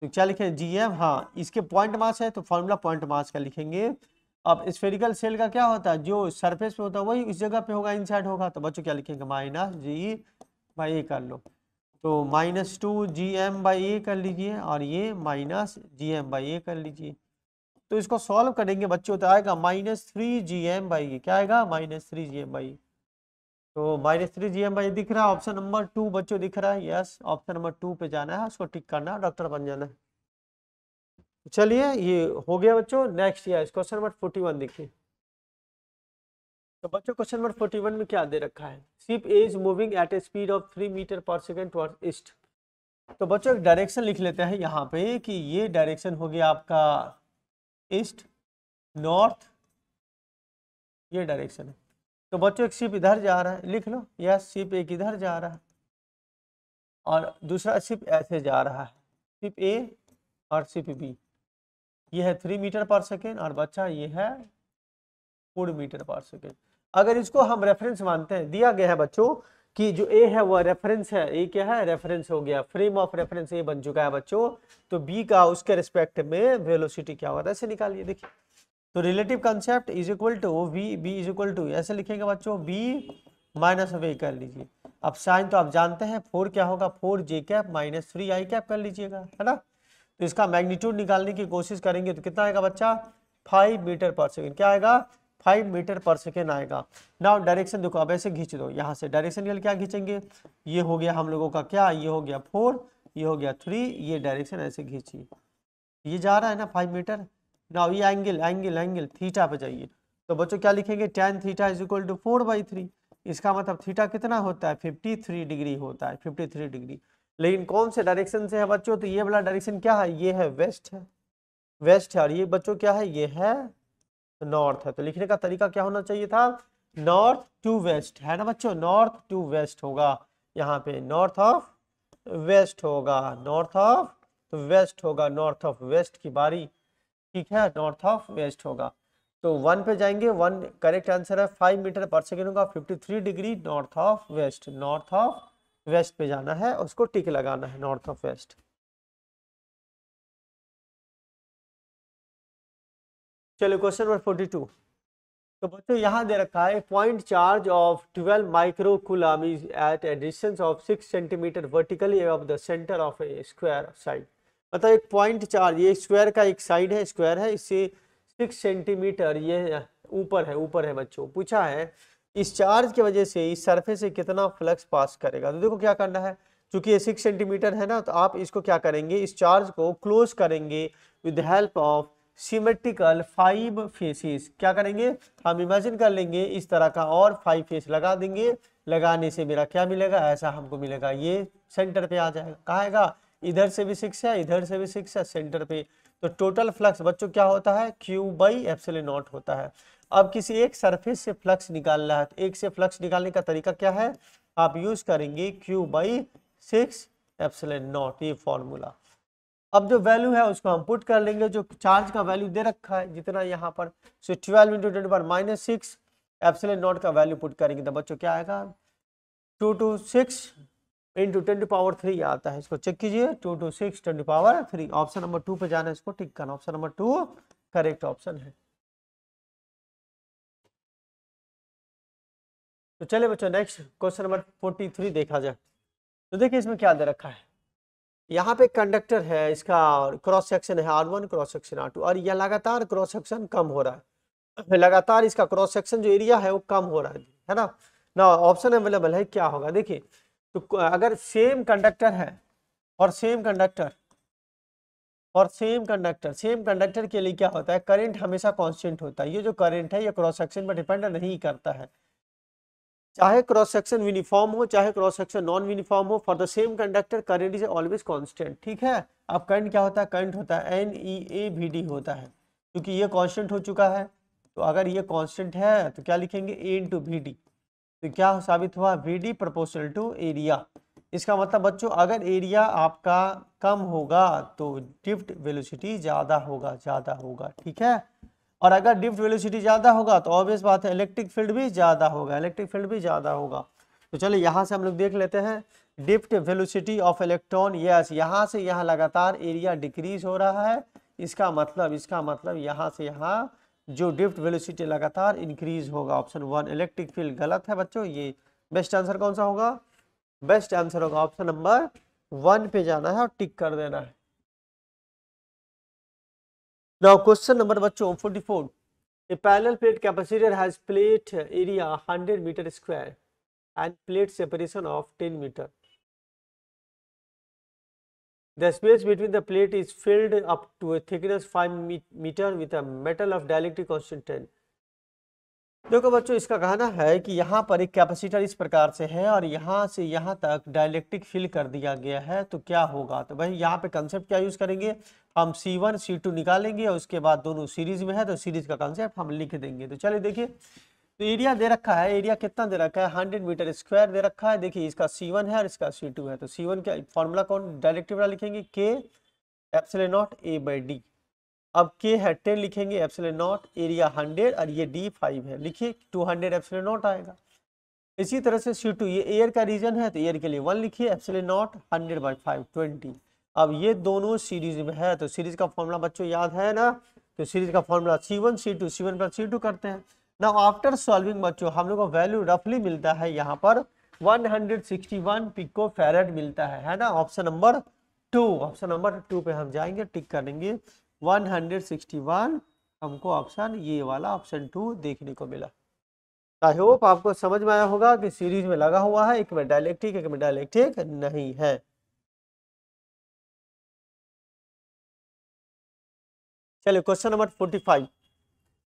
तो क्या लिखे जी एम हाँ इसके पॉइंट मास है तो फॉर्मूला पॉइंट मास का लिखेंगे अब स्फेरिकल सेल का क्या होता है जो सरफेस पे होता है वही उस जगह पे होगा इनसाइड होगा तो बच्चों क्या लिखेंगे माइनस जी बाई ए कर लो तो minus two G M by A कर लीजिए और ये minus G M by A कर लीजिए तो इसको सॉल्व करेंगे बच्चों तो आएगा minus three G M by A क्या आएगा minus three G M by A तो माइनस थ्री जी एम भाई दिख रहा है ऑप्शन नंबर टू बच्चों दिख रहा है यस ऑप्शन नंबर टू पे जाना है उसको टिक करना है डॉक्टर बन जाना है तो चलिए ये हो गया बच्चों next yes question number forty one देखिए तो बच्चों क्वेश्चन नंबर फोर्टी वन में क्या दे रखा है ship is moving at a speed of three metre per second toward east तो बच्चों एक डायरेक्शन लिख लेते हैं यहाँ पे कि ये डायरेक्शन हो गया आपका ईस्ट नॉर्थ ये डायरेक्शन है तो बच्चों एक शिप इधर जा रहा है लिख लो यह शिप एक इधर जा रहा है और दूसरा शिप ऐसे जा रहा है शिप ए और शिप बी यह है थ्री मीटर पर सेकेंड और बच्चा ये है फोर मीटर पर सेकेंड अगर इसको हम रेफरेंस मानते हैं दिया गया है बच्चों कि जो ए है वह रेफरेंस है ए क्या है रेफरेंस हो गया फ्रेम ऑफ रेफरेंस ए बन चुका है बच्चों तो बी का उसके रिस्पेक्ट में वेलोसिटी क्या हुआ ऐसे निकालिए देखिए तो relative concept is equal to V B is equal to ऐसे लिखेंगे बच्चों बी माइनस वे कर लीजिए अब साइन तो आप जानते हैं फोर क्या होगा four J cap minus three I cap कर लीजिएगा है ना तो इसका मैग्नीट्यूड निकालने की कोशिश करेंगे तो कितना आएगा बच्चा फाइव मीटर पर सेकेंड क्या आएगा फाइव मीटर पर सेकेंड आएगा ना डायरेक्शन देखो अब ऐसे खींच दो यहाँ से डायरेक्शन क्या खींचेंगे ये हो गया हम लोगों का क्या ये हो गया फोर ये हो गया थ्री ये डायरेक्शन ऐसे खींचिए ये जा रहा है ना फाइव मीटर ना ये एंगल एंगल एंगल थीटा पे जाइए तो बच्चों क्या लिखेंगे tan theta is equal to four by three इसका मतलब थीटा कितना होता है फिफ्टी थ्री डिग्री होता है फिफ्टी थ्री डिग्री लेकिन कौन से डायरेक्शन से है बच्चों तो ये वाला डायरेक्शन क्या है ये है वेस्ट है वेस्ट है और ये बच्चों क्या है ये है नॉर्थ है तो लिखने का तरीका क्या होना चाहिए था नॉर्थ टू वेस्ट है ना बच्चों नॉर्थ टू वेस्ट होगा यहाँ पे नॉर्थ ऑफ वेस्ट होगा नॉर्थ ऑफ वेस्ट होगा नॉर्थ ऑफ वेस्ट की बारी ठीक है नॉर्थ ऑफ वेस्ट होगा तो वन पे जाएंगे वन करेक्ट आंसर है फाइव मीटर पर सेकेंड होगा fifty three degree north of west north of west पे जाना है उसको टिक लगाना है नॉर्थ ऑफ वेस्ट चलो क्वेश्चन नंबर फोर्टी टू तो बच्चों यहाँ दे रखा है point charge of twelve micro is at a distance of six centimetre vertically of the centre of a square side मतलब एक पॉइंट चार्ज ये स्क्वायर का एक साइड है स्क्वायर है इससे सिक्स सेंटीमीटर ये ऊपर है ऊपर है बच्चों पूछा है इस चार्ज की वजह से इस सरफेस से कितना फ्लक्स पास करेगा तो देखो क्या करना है चूंकि ये सिक्स सेंटीमीटर है ना तो आप इसको क्या करेंगे इस चार्ज को क्लोज करेंगे with help of symmetrical five faces क्या करेंगे हम इमेजिन कर लेंगे इस तरह का और फाइव फेस लगा देंगे लगाने से मेरा क्या मिलेगा ऐसा हमको मिलेगा ये सेंटर पे आ जाएगा कहा इधर से भी सिक्स है इधर से भी सिक्स है सेंटर पे तो टोटल फ्लक्स बच्चों क्या होता है क्यू बाई एप्सिले नॉट होता है अब किसी एक सरफेस से फ्लक्स निकालना है तो एक से फ्लक्स निकालने का तरीका क्या है आप यूज करेंगे Q by six epsilon naught ये फॉर्मूला अब जो वैल्यू है उसको हम पुट कर लेंगे जो चार्ज का वैल्यू दे रखा है जितना यहाँ पर सो ट्वेल्व इंटू ट्वेंटी पर माइनस सिक्स एप्सिले नॉट का वैल्यू पुट करेंगे तो बच्चों क्या आएगा two two six into ten to power three आता है इसको चेक कीजिए two two six ten to power three option number two पे जाना है इसको टिक करना option number two correct option है तो चले बच्चों next question number forty three देखा जाए तो देखिए इसमें क्या दे रखा है यहाँ पे कंडक्टर है इसका क्रॉस सेक्शन है R one cross section R two और यह लगातार क्रॉस सेक्शन कम हो रहा है लगातार इसका क्रॉस सेक्शन जो एरिया है वो कम हो रहा है है ना ना ऑप्शन अवेलेबल है क्या होगा देखिए तो अगर सेम कंडक्टर है और सेम कंडक्टर और सेम कंडक्टर सेम कंडक्टर के लिए क्या होता है करंट हमेशा कांस्टेंट होता है ये जो करंट है ये क्रॉस सेक्शन पर डिपेंड नहीं करता है चाहे क्रॉस सेक्शन यूनिफॉर्म हो चाहे क्रॉस सेक्शन नॉन यूनिफॉर्म हो for the same conductor current is always constant ठीक है अब करंट क्या होता है करंट होता है N E A V D होता है क्योंकि ये कॉन्स्टेंट हो चुका है तो अगर ये कॉन्स्टेंट है तो क्या लिखेंगे ए इंटू वी डी तो क्या साबित हुआ V D proportional to area इसका मतलब बच्चों अगर एरिया आपका कम होगा तो डिफ्ट वेलोसिटी ज़्यादा होगा ज़्यादा होगा ठीक है और अगर डिफ्ट वेलोसिटी ज़्यादा होगा तो ऑब्वियस बात है इलेक्ट्रिक फील्ड भी ज़्यादा होगा इलेक्ट्रिक फील्ड भी ज़्यादा होगा तो चलिए यहाँ से हम लोग देख लेते हैं drift velocity of electron yes यहाँ से यहाँ लगातार एरिया डिक्रीज हो रहा है इसका मतलब इसका मतलब यहाँ से यहाँ जो डिफ्ट वेलोसिटी लगातार इंक्रीज होगा ऑप्शन वन इलेक्ट्रिक फील्ड गलत है बच्चों ये बेस्ट आंसर कौन सा होगा बेस्ट आंसर होगा ऑप्शन नंबर वन पे जाना है और टिक कर देना है नाउ क्वेश्चन नंबर बच्चों 44 A parallel plate capacitor has plate area hundred metre square and plate separation of ten metre The space between the plate is filled up to a thickness 5 meter with a metal of dielectric constant 10. देखो बच्चों इसका कहना है कि यहाँ पर एक capacitor इस प्रकार से है और यहाँ से यहाँ तक डायलेक्ट्रिक फिल कर दिया गया है तो क्या होगा तो भाई यहाँ पे कंसेप्ट क्या यूज करेंगे हम C1 C2 निकालेंगे और उसके बाद दोनों सीरीज में है तो सीरीज का कंसेप्ट हम लिख देंगे तो चलिए देखिए तो एरिया दे रखा है एरिया कितना दे रखा है हंड्रेड मीटर स्क्वायर दे रखा है देखिए इसका सी वन है और इसका सी टू है तो सी वन का फॉर्मूला कौन डायरेक्टिव वाला लिखेंगे K epsilon naught A by D अब के है टेन लिखेंगे एप्सिले नॉट एरिया हंड्रेड और ये डी फाइव है लिखिए टू हंड्रेड एप्सिले नॉट आएगा इसी तरह से सी टू ये एयर का रीजन है तो एयर के लिए वन लिखिए epsilon naught hundred by five twenty अब ये दोनों सीरीज में है तो सीरीज का फॉर्मूला बच्चों याद है ना तो सीरीज का formula C one C two C one plus C two करते हैं नाउ आफ्टर सॉल्विंग बच्चों हम लोग को वैल्यू रफली मिलता है यहाँ पर 161 पिको फेरेट मिलता है है ना option number two option number two पे हम जाएंगे टिक करेंगे 161 हमको ऑप्शन ये वाला ऑप्शन टू देखने को मिला आई होप आपको समझ में आया होगा कि सीरीज में लगा हुआ है एक में डायलेक्टिक एक में डायलेक्टिक नहीं है चलिए क्वेश्चन नंबर फोर्टी फाइव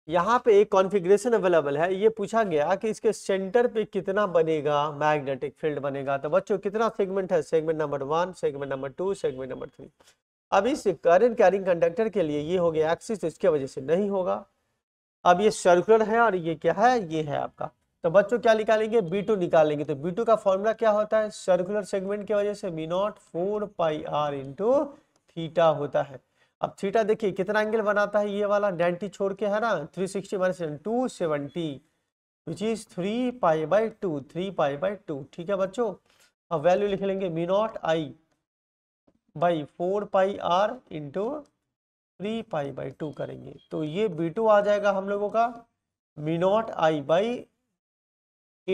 यहाँ पे एक कॉन्फ़िगरेशन अवेलेबल है ये पूछा गया कि इसके सेंटर पे कितना बनेगा मैग्नेटिक फील्ड बनेगा तो बच्चों कितना सेगमेंट है segment number one segment number two segment number three अब इस करंट कैरिंग कंडक्टर के लिए ये हो गया एक्सिस तो इसके वजह से नहीं होगा अब ये सर्कुलर है और ये क्या है ये है आपका तो बच्चों क्या निकालेंगे बी टू निकालेंगे तो बी टू का फॉर्मूला क्या होता है सर्कुलर सेगमेंट की वजह से mu naught four pi R into theta होता है अब थीटा देखिए कितना एंगल बनाता है ये वाला नाइनटी छोड़ के है ना three sixty minus two seventy which is three pi by two three pi by two ठीक है बच्चों अब वैल्यू लिख लेंगे mu naught I by four pi R into three pi by two करेंगे तो ये बी टू आ जाएगा हम लोगों का mu naught I by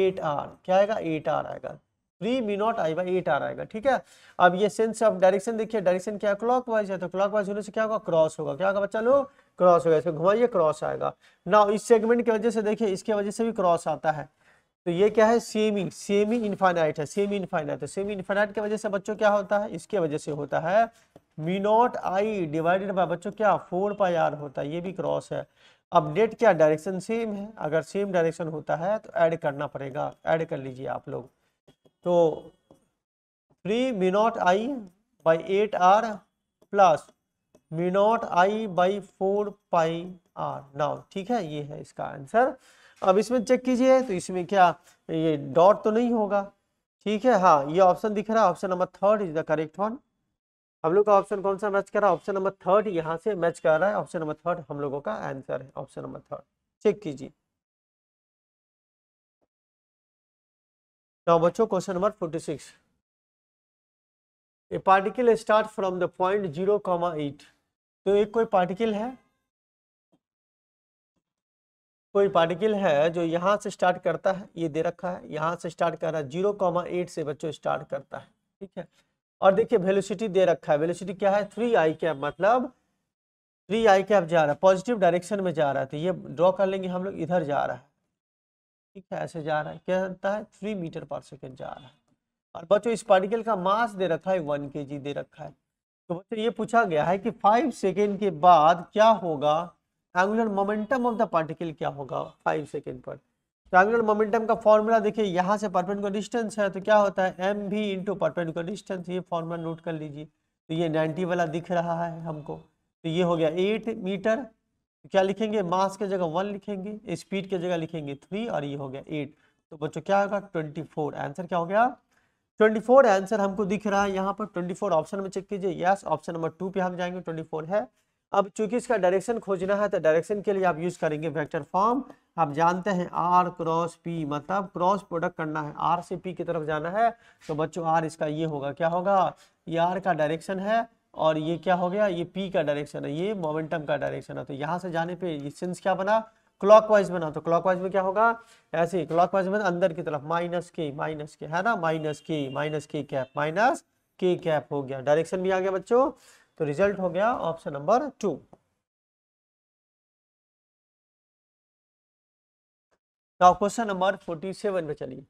eight R क्या आएगा एट आर आएगा three B naught I by eight R आएगा ठीक है अब ये सेंस ऑफ डायरेक्शन देखिए डायरेक्शन क्या क्लॉक वाइज है तो क्लॉक वाइज होने से क्या होगा क्रॉस होगा क्या होगा बच्चा लोग क्रॉस होगा इसमें घुमाइए क्रॉस आएगा ना इस सेगमेंट की वजह से देखिए इसके वजह से भी क्रॉस आता है तो ये क्या है सेमी सेमी इनफाइनाइट है सेमी इनफाइनाइट तो सेमी इनफाइनाइट की वजह से बच्चों क्या होता है इसके वजह से होता है mu naught I divided by बच्चों क्या फोर पाई आर होता है ये भी क्रॉस है अब नेट क्या डायरेक्शन सेम है अगर सेम डायरेक्शन होता है तो ऐड करना पड़ेगा ऐड कर लीजिए आप लोग तो three mu naught I by eight R plus mu naught I by four pi R now ठीक है ये है इसका आंसर अब इसमें चेक कीजिए तो इसमें क्या ये डॉट तो नहीं होगा ठीक है हाँ ये ऑप्शन दिख रहा है option number third is the correct one हम लोग का ऑप्शन कौन सा मैच कर रहा है ऑप्शन नंबर थर्ड यहाँ से मैच कर रहा है ऑप्शन नंबर थर्ड हम लोगों का आंसर है ऑप्शन नंबर थर्ड चेक कीजिए नाउ बच्चों question number six a particle start from the point zero comma eight तो एक कोई पार्टिकल है कोई पार्टिकल है जो यहाँ से स्टार्ट करता है ये दे रखा है यहाँ से स्टार्ट कर रहा है जीरो कॉमा एट से बच्चों स्टार्ट करता है ठीक है और देखिए वेलोसिटी दे रखा है वेलोसिटी क्या है थ्री आई कैप मतलब थ्री आई कैप जा रहा है पॉजिटिव डायरेक्शन में जा रहा है तो ये ड्रॉ कर लेंगे हम लोग इधर जा रहा है ठीक है ऐसे जा रहा है क्या होता है थ्री मीटर पर सेकेंड जा रहा है और बच्चों इस पार्टिकल का मास दे रखा है वन के दे रखा है तो बच्चों ये पूछा गया है कि फाइव सेकेंड के बाद क्या होगा angular momentum of the particle क्या होगा फाइव सेकेंड पर तो एंगुलर मोमेंटम का फॉर्मूला देखिए यहाँ से परपेंडिकुलर डिस्टेंस है तो क्या होता है एम भी इंटू परपेंडिकुलर डिस्टेंस ये फॉर्मूला नोट कर लीजिए तो ये 90 वाला दिख रहा है हमको तो ये हो गया 8 मीटर क्या लिखेंगे मास के जगह वन लिखेंगे स्पीड के जगह लिखेंगे थ्री और ये हो गया एट तो बच्चों क्या होगा ट्वेंटी फोर आंसर क्या हो गया ट्वेंटी फोर आंसर हमको दिख रहा है यहाँ पर ट्वेंटी फोर ऑप्शन में चेक कीजिए यस ऑप्शन नंबर टू पे हम जाएंगे ट्वेंटी फोर है अब चूंकि इसका डायरेक्शन खोजना है तो डायरेक्शन के लिए आप यूज करेंगे वेक्टर फॉर्म आप जानते हैं आर क्रॉस पी मतलब क्रॉस प्रोडक्ट करना है आर से पी की तरफ जाना है तो बच्चों आर इसका ये होगा क्या होगा ये आर का डायरेक्शन है और ये क्या हो गया ये पी का डायरेक्शन है ये मोमेंटम का डायरेक्शन है तो यहाँ से जाने पे डिस्टेंस क्या बना क्लॉकवाइज बना तो क्लॉकवाइज में क्या होगा ऐसे ही क्लॉकवाइज में अंदर की तरफ माइनस के माइनस के है ना माइनस के माइनस के कैप माइनस के कैप हो गया डायरेक्शन भी आ गया बच्चों तो रिजल्ट हो गया option number two question number forty seven में चलिए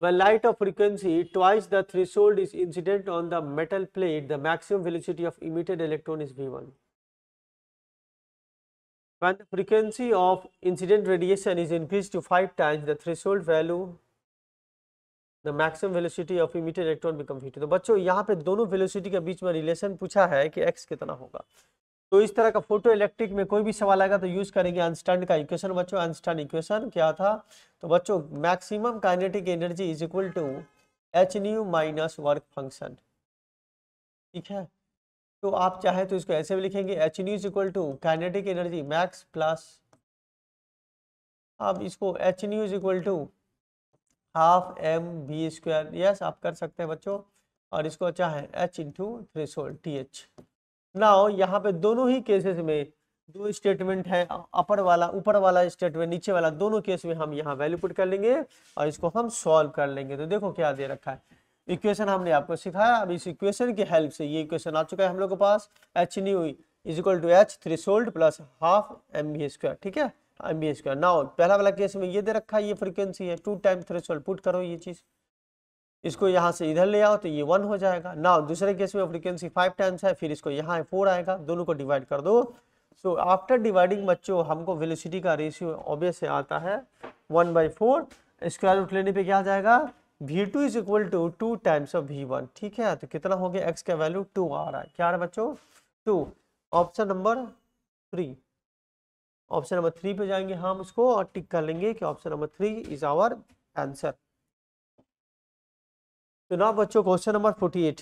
When light of frequency twice the threshold is incident on the metal plate, the maximum velocity of emitted electron is V1. When the frequency of incident radiation is increased to 5 times the threshold value, the maximum velocity of emitted electron becomes V2. तो बच्चों यहाँ पे दोनों velocity के बीच में relation पूछा है कि x कितना होगा तो इस तरह का फोटो इलेक्ट्रिक में कोई भी सवाल आएगा तो यूज करेंगे अनस्टैंड का इक्वेशन बच्चों अनस्टैंड इक्वेशन क्या था तो बच्चों maximum kinetic energy is equal to H nu minus work function ठीक है तो आप चाहे तो इसको ऐसे भी लिखेंगे H nu is equal to kinetic energy max plus आप इसको H nu is equal to half M V square yes आप कर सकते हैं बच्चों और इसको चाहे H into threshold T H now यहाँ पे दोनों ही केसेस में दो स्टेटमेंट है अपर वाला ऊपर वाला स्टेटमेंट नीचे वाला दोनों केस में हम यहाँ वैल्यू पुट कर लेंगे और इसको हम सॉल्व कर लेंगे तो देखो क्या दे रखा है इक्वेशन हमने आपको सिखाया अब इस इक्वेशन की हेल्प से ये इक्वेशन आ चुका है हम लोग के पास H nu is equal to H threshold plus half M V square ठीक है एम बी स्क्वायर नाउ पहला वाला केस में ये दे रखा है ये फ्रिक्वेंसी है two time threshold put करो ये चीज़ इसको यहाँ से इधर ले आओ तो ये वन हो जाएगा ना दूसरे केस में फ्रीक्वेंसी फाइव टाइम्स है फिर इसको यहाँ फोर आएगा दोनों को डिवाइड कर दो सो आफ्टर डिवाइडिंग बच्चों हमको वेलोसिटी का रेशियो ऑब्वियस आता है one by four square root लेने पे क्या आ जाएगा V two is equal to two times of V one ठीक है तो कितना हो गया एक्स का वैल्यू टू आ रहा है क्या रहा है बच्चों two option number three option number three पे जाएंगे हम उसको और टिक कर लेंगे कि option number three is our answer तो ना बच्चों question number forty eight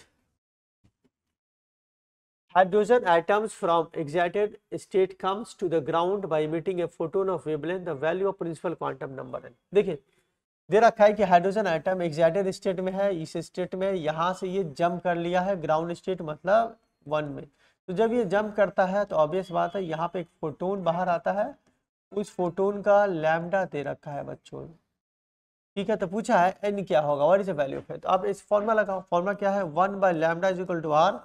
hydrogen atoms from excited state comes to the ground by emitting a photon of वेबलेन the value of principal quantum number N देखिए दे रखा है कि hydrogen atom excited state में है इस स्टेट में यहाँ से ये जंप कर लिया है ग्राउंड स्टेट मतलब वन में तो जब ये जंप करता है तो ऑब्वियस बात है यहाँ पे एक फोटोन बाहर आता है उस फोटोन का लैमडा दे रखा है बच्चों ठीक है तो पूछा है एन क्या होगा वर इज वैल्यू ऑफ तो आप इस फॉर्मूला लगाओ फॉर्मूला क्या है one by lambda is equal to R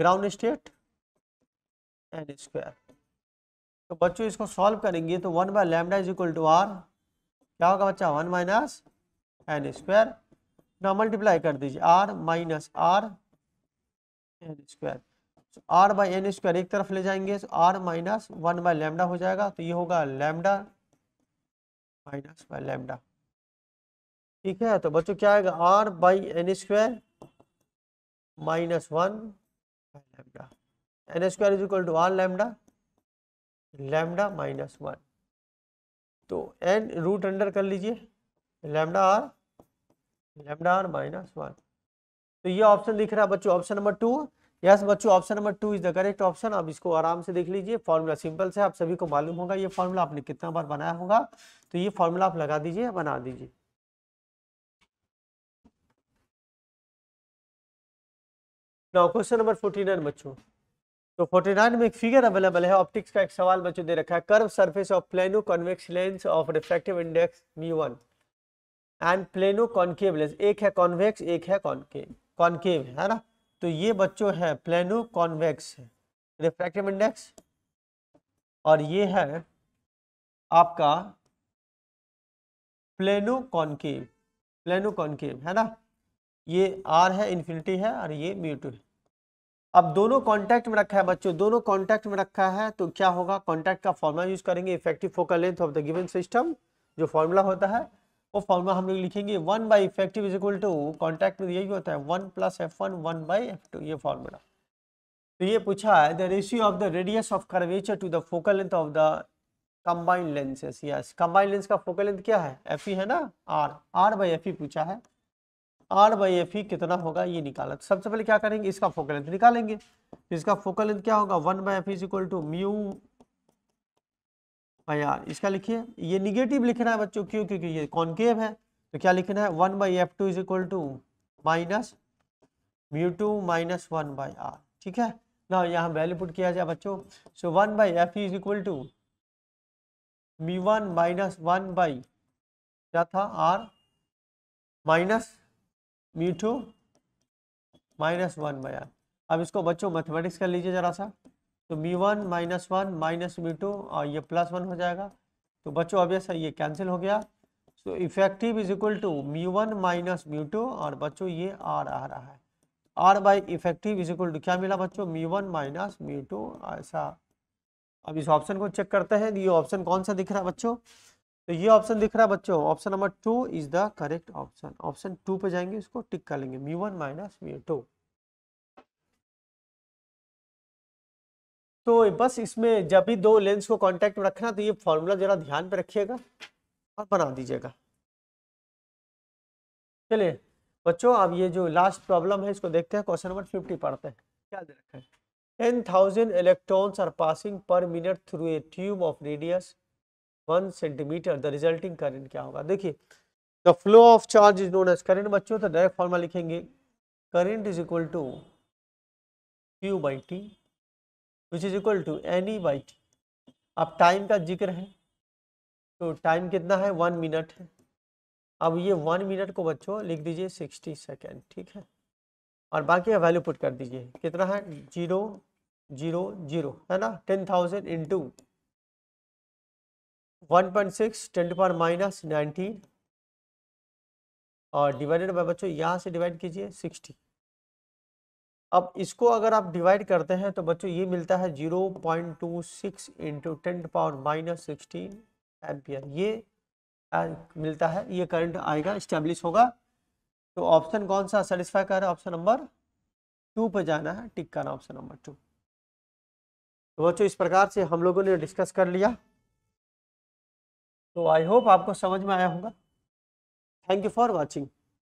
ground state N square तो बच्चों इसको सॉल्व करेंगे तो one by lambda is equal to R क्या होगा बच्चा वन माइनस एन स्क्वायर ना मल्टीप्लाई कर दीजिए R minus R N square तो आर बाई एन स्क्वायर एक तरफ ले जाएंगे तो R minus one by lambda हो जाएगा तो ये होगा लैमडा माइनस बाय लैमडा ठीक है तो बच्चों क्या आएगा R by N square minus one lambda N square is equal to R lambda lambda minus one तो एन रूट अंडर कर लीजिए lambda R lambda R minus one तो ये ऑप्शन दिख रहा है बच्चों ऑप्शन नंबर टू यस बच्चों option number two is the correct option आप इसको आराम से देख लीजिए फॉर्मूला सिंपल से आप सभी को मालूम होगा ये फॉर्मूला आपने कितना बार बनाया होगा तो ये फॉर्मूला आप लगा दीजिए बना दीजिए now question number forty nine बच्चों तो फोर्टी नाइन में एक फिगर अवेलेबल है ऑप्टिक्स का एक सवाल बच्चों दे रखा है curve surface of plano convex lens of refractive index mu one and plano concave lens एक है कॉन्वेक्स एक है कॉन्केव कॉन्केव है ना तो ये बच्चों है प्लेनो कॉन्वेक्स रिफ्रैक्टिव इंडेक्स और ये है आपका प्लेनो कॉन्केव प्लेनो कॉन्केव है ना ये आर है इन्फिनिटी है और ये म्यू टू है अब दोनों कांटेक्ट में रखा है बच्चों दोनों कांटेक्ट में रखा है तो क्या होगा कांटेक्ट का फॉर्मूला यूज करेंगे effective focal length of the given system जो फॉर्मूला होता है वो फॉर्मूला हम लोग लिखेंगे one by effective is equal to contact में यही होता है one plus F one one by F two ये फॉर्मूला तो ये पूछा है the ratio of the radius of curvature to the focal length of the combined lenses yes combined lens का फोकल लेंथ क्या है एफ ई है ना R R by F E पूछा है आर बाई एफ ई कितना होगा ये निकाला तो सबसे पहले क्या करेंगे इसका फोकल लेंथ निकालेंगे तो इसका फोकल लेंथ क्या होगा one by F is equal to mu यार इसका लिखिए ये निगेटिव लिखना है बच्चों क्यों क्योंकि ये कॉनकेव है तो क्या लिखना है one by F two is equal to minus mu two minus one by R ठीक है ना यहाँ वैल्यू पुट किया जाए बच्चों so one by F is equal to mu one minus one by क्या था R minus mu two minus one by R अब इसको बच्चों मैथमेटिक्स कर लीजिए जरा सा तो mu one minus one minus mu two और ये प्लस वन हो जाएगा तो बच्चों अब यह ये कैंसिल हो गया so effective is equal to mu one minus mu two और बच्चों ये आर आ रहा है R by effective is equal to क्या मिला बच्चों mu one minus mu two ऐसा अब इस ऑप्शन को चेक करते हैं ये ऑप्शन कौन सा दिख रहा है बच्चों तो ये ऑप्शन दिख रहा है बच्चों option number two is the correct option option two पे जाएंगे इसको टिक कर लेंगे mu one minus mu two तो बस इसमें जब भी दो लेंस को कांटेक्ट में रखना तो ये फॉर्मूला जरा ध्यान पे रखिएगा और बना दीजिएगा चलिए बच्चों अब ये जो लास्ट प्रॉब्लम है इसको देखते हैं क्वेश्चन नंबर फिफ्टी पढ़ते हैं क्या दे रखा है ten thousand electrons are passing per minute through a tube of radius one centimetre the resulting current क्या होगा देखिए the flow of charge is known as current बच्चों तो डायरेक्ट फॉर्मा लिखेंगे current is equal to Q by T which is equal to N E by T अब time का जिक्र है तो टाइम कितना है वन मिनट है अब ये वन मिनट को बच्चों लिख दीजिए सिक्सटी सेकेंड ठीक है और बाकी वैल्यू पुट कर दीजिए कितना है जीरो जीरो जीरो है ना ten thousand into 1.6 10 to power minus nineteen और डिवाइडेड बाय बच्चों यहाँ से डिवाइड कीजिए सिक्सटी अब इसको अगर आप डिवाइड करते हैं तो बच्चों ये मिलता है zero point two six into ten power minus sixteen ampere ये मिलता है ये करंट आएगा इस्टेब्लिश होगा तो ऑप्शन कौन सा सेटिस्फाई कर रहा है ऑप्शन नंबर टू पर जाना है टिक करना ऑप्शन नंबर टू तो बच्चों इस प्रकार से हम लोगों ने डिस्कस कर लिया तो आई होप आपको समझ में आया होगा थैंक यू फॉर वॉचिंग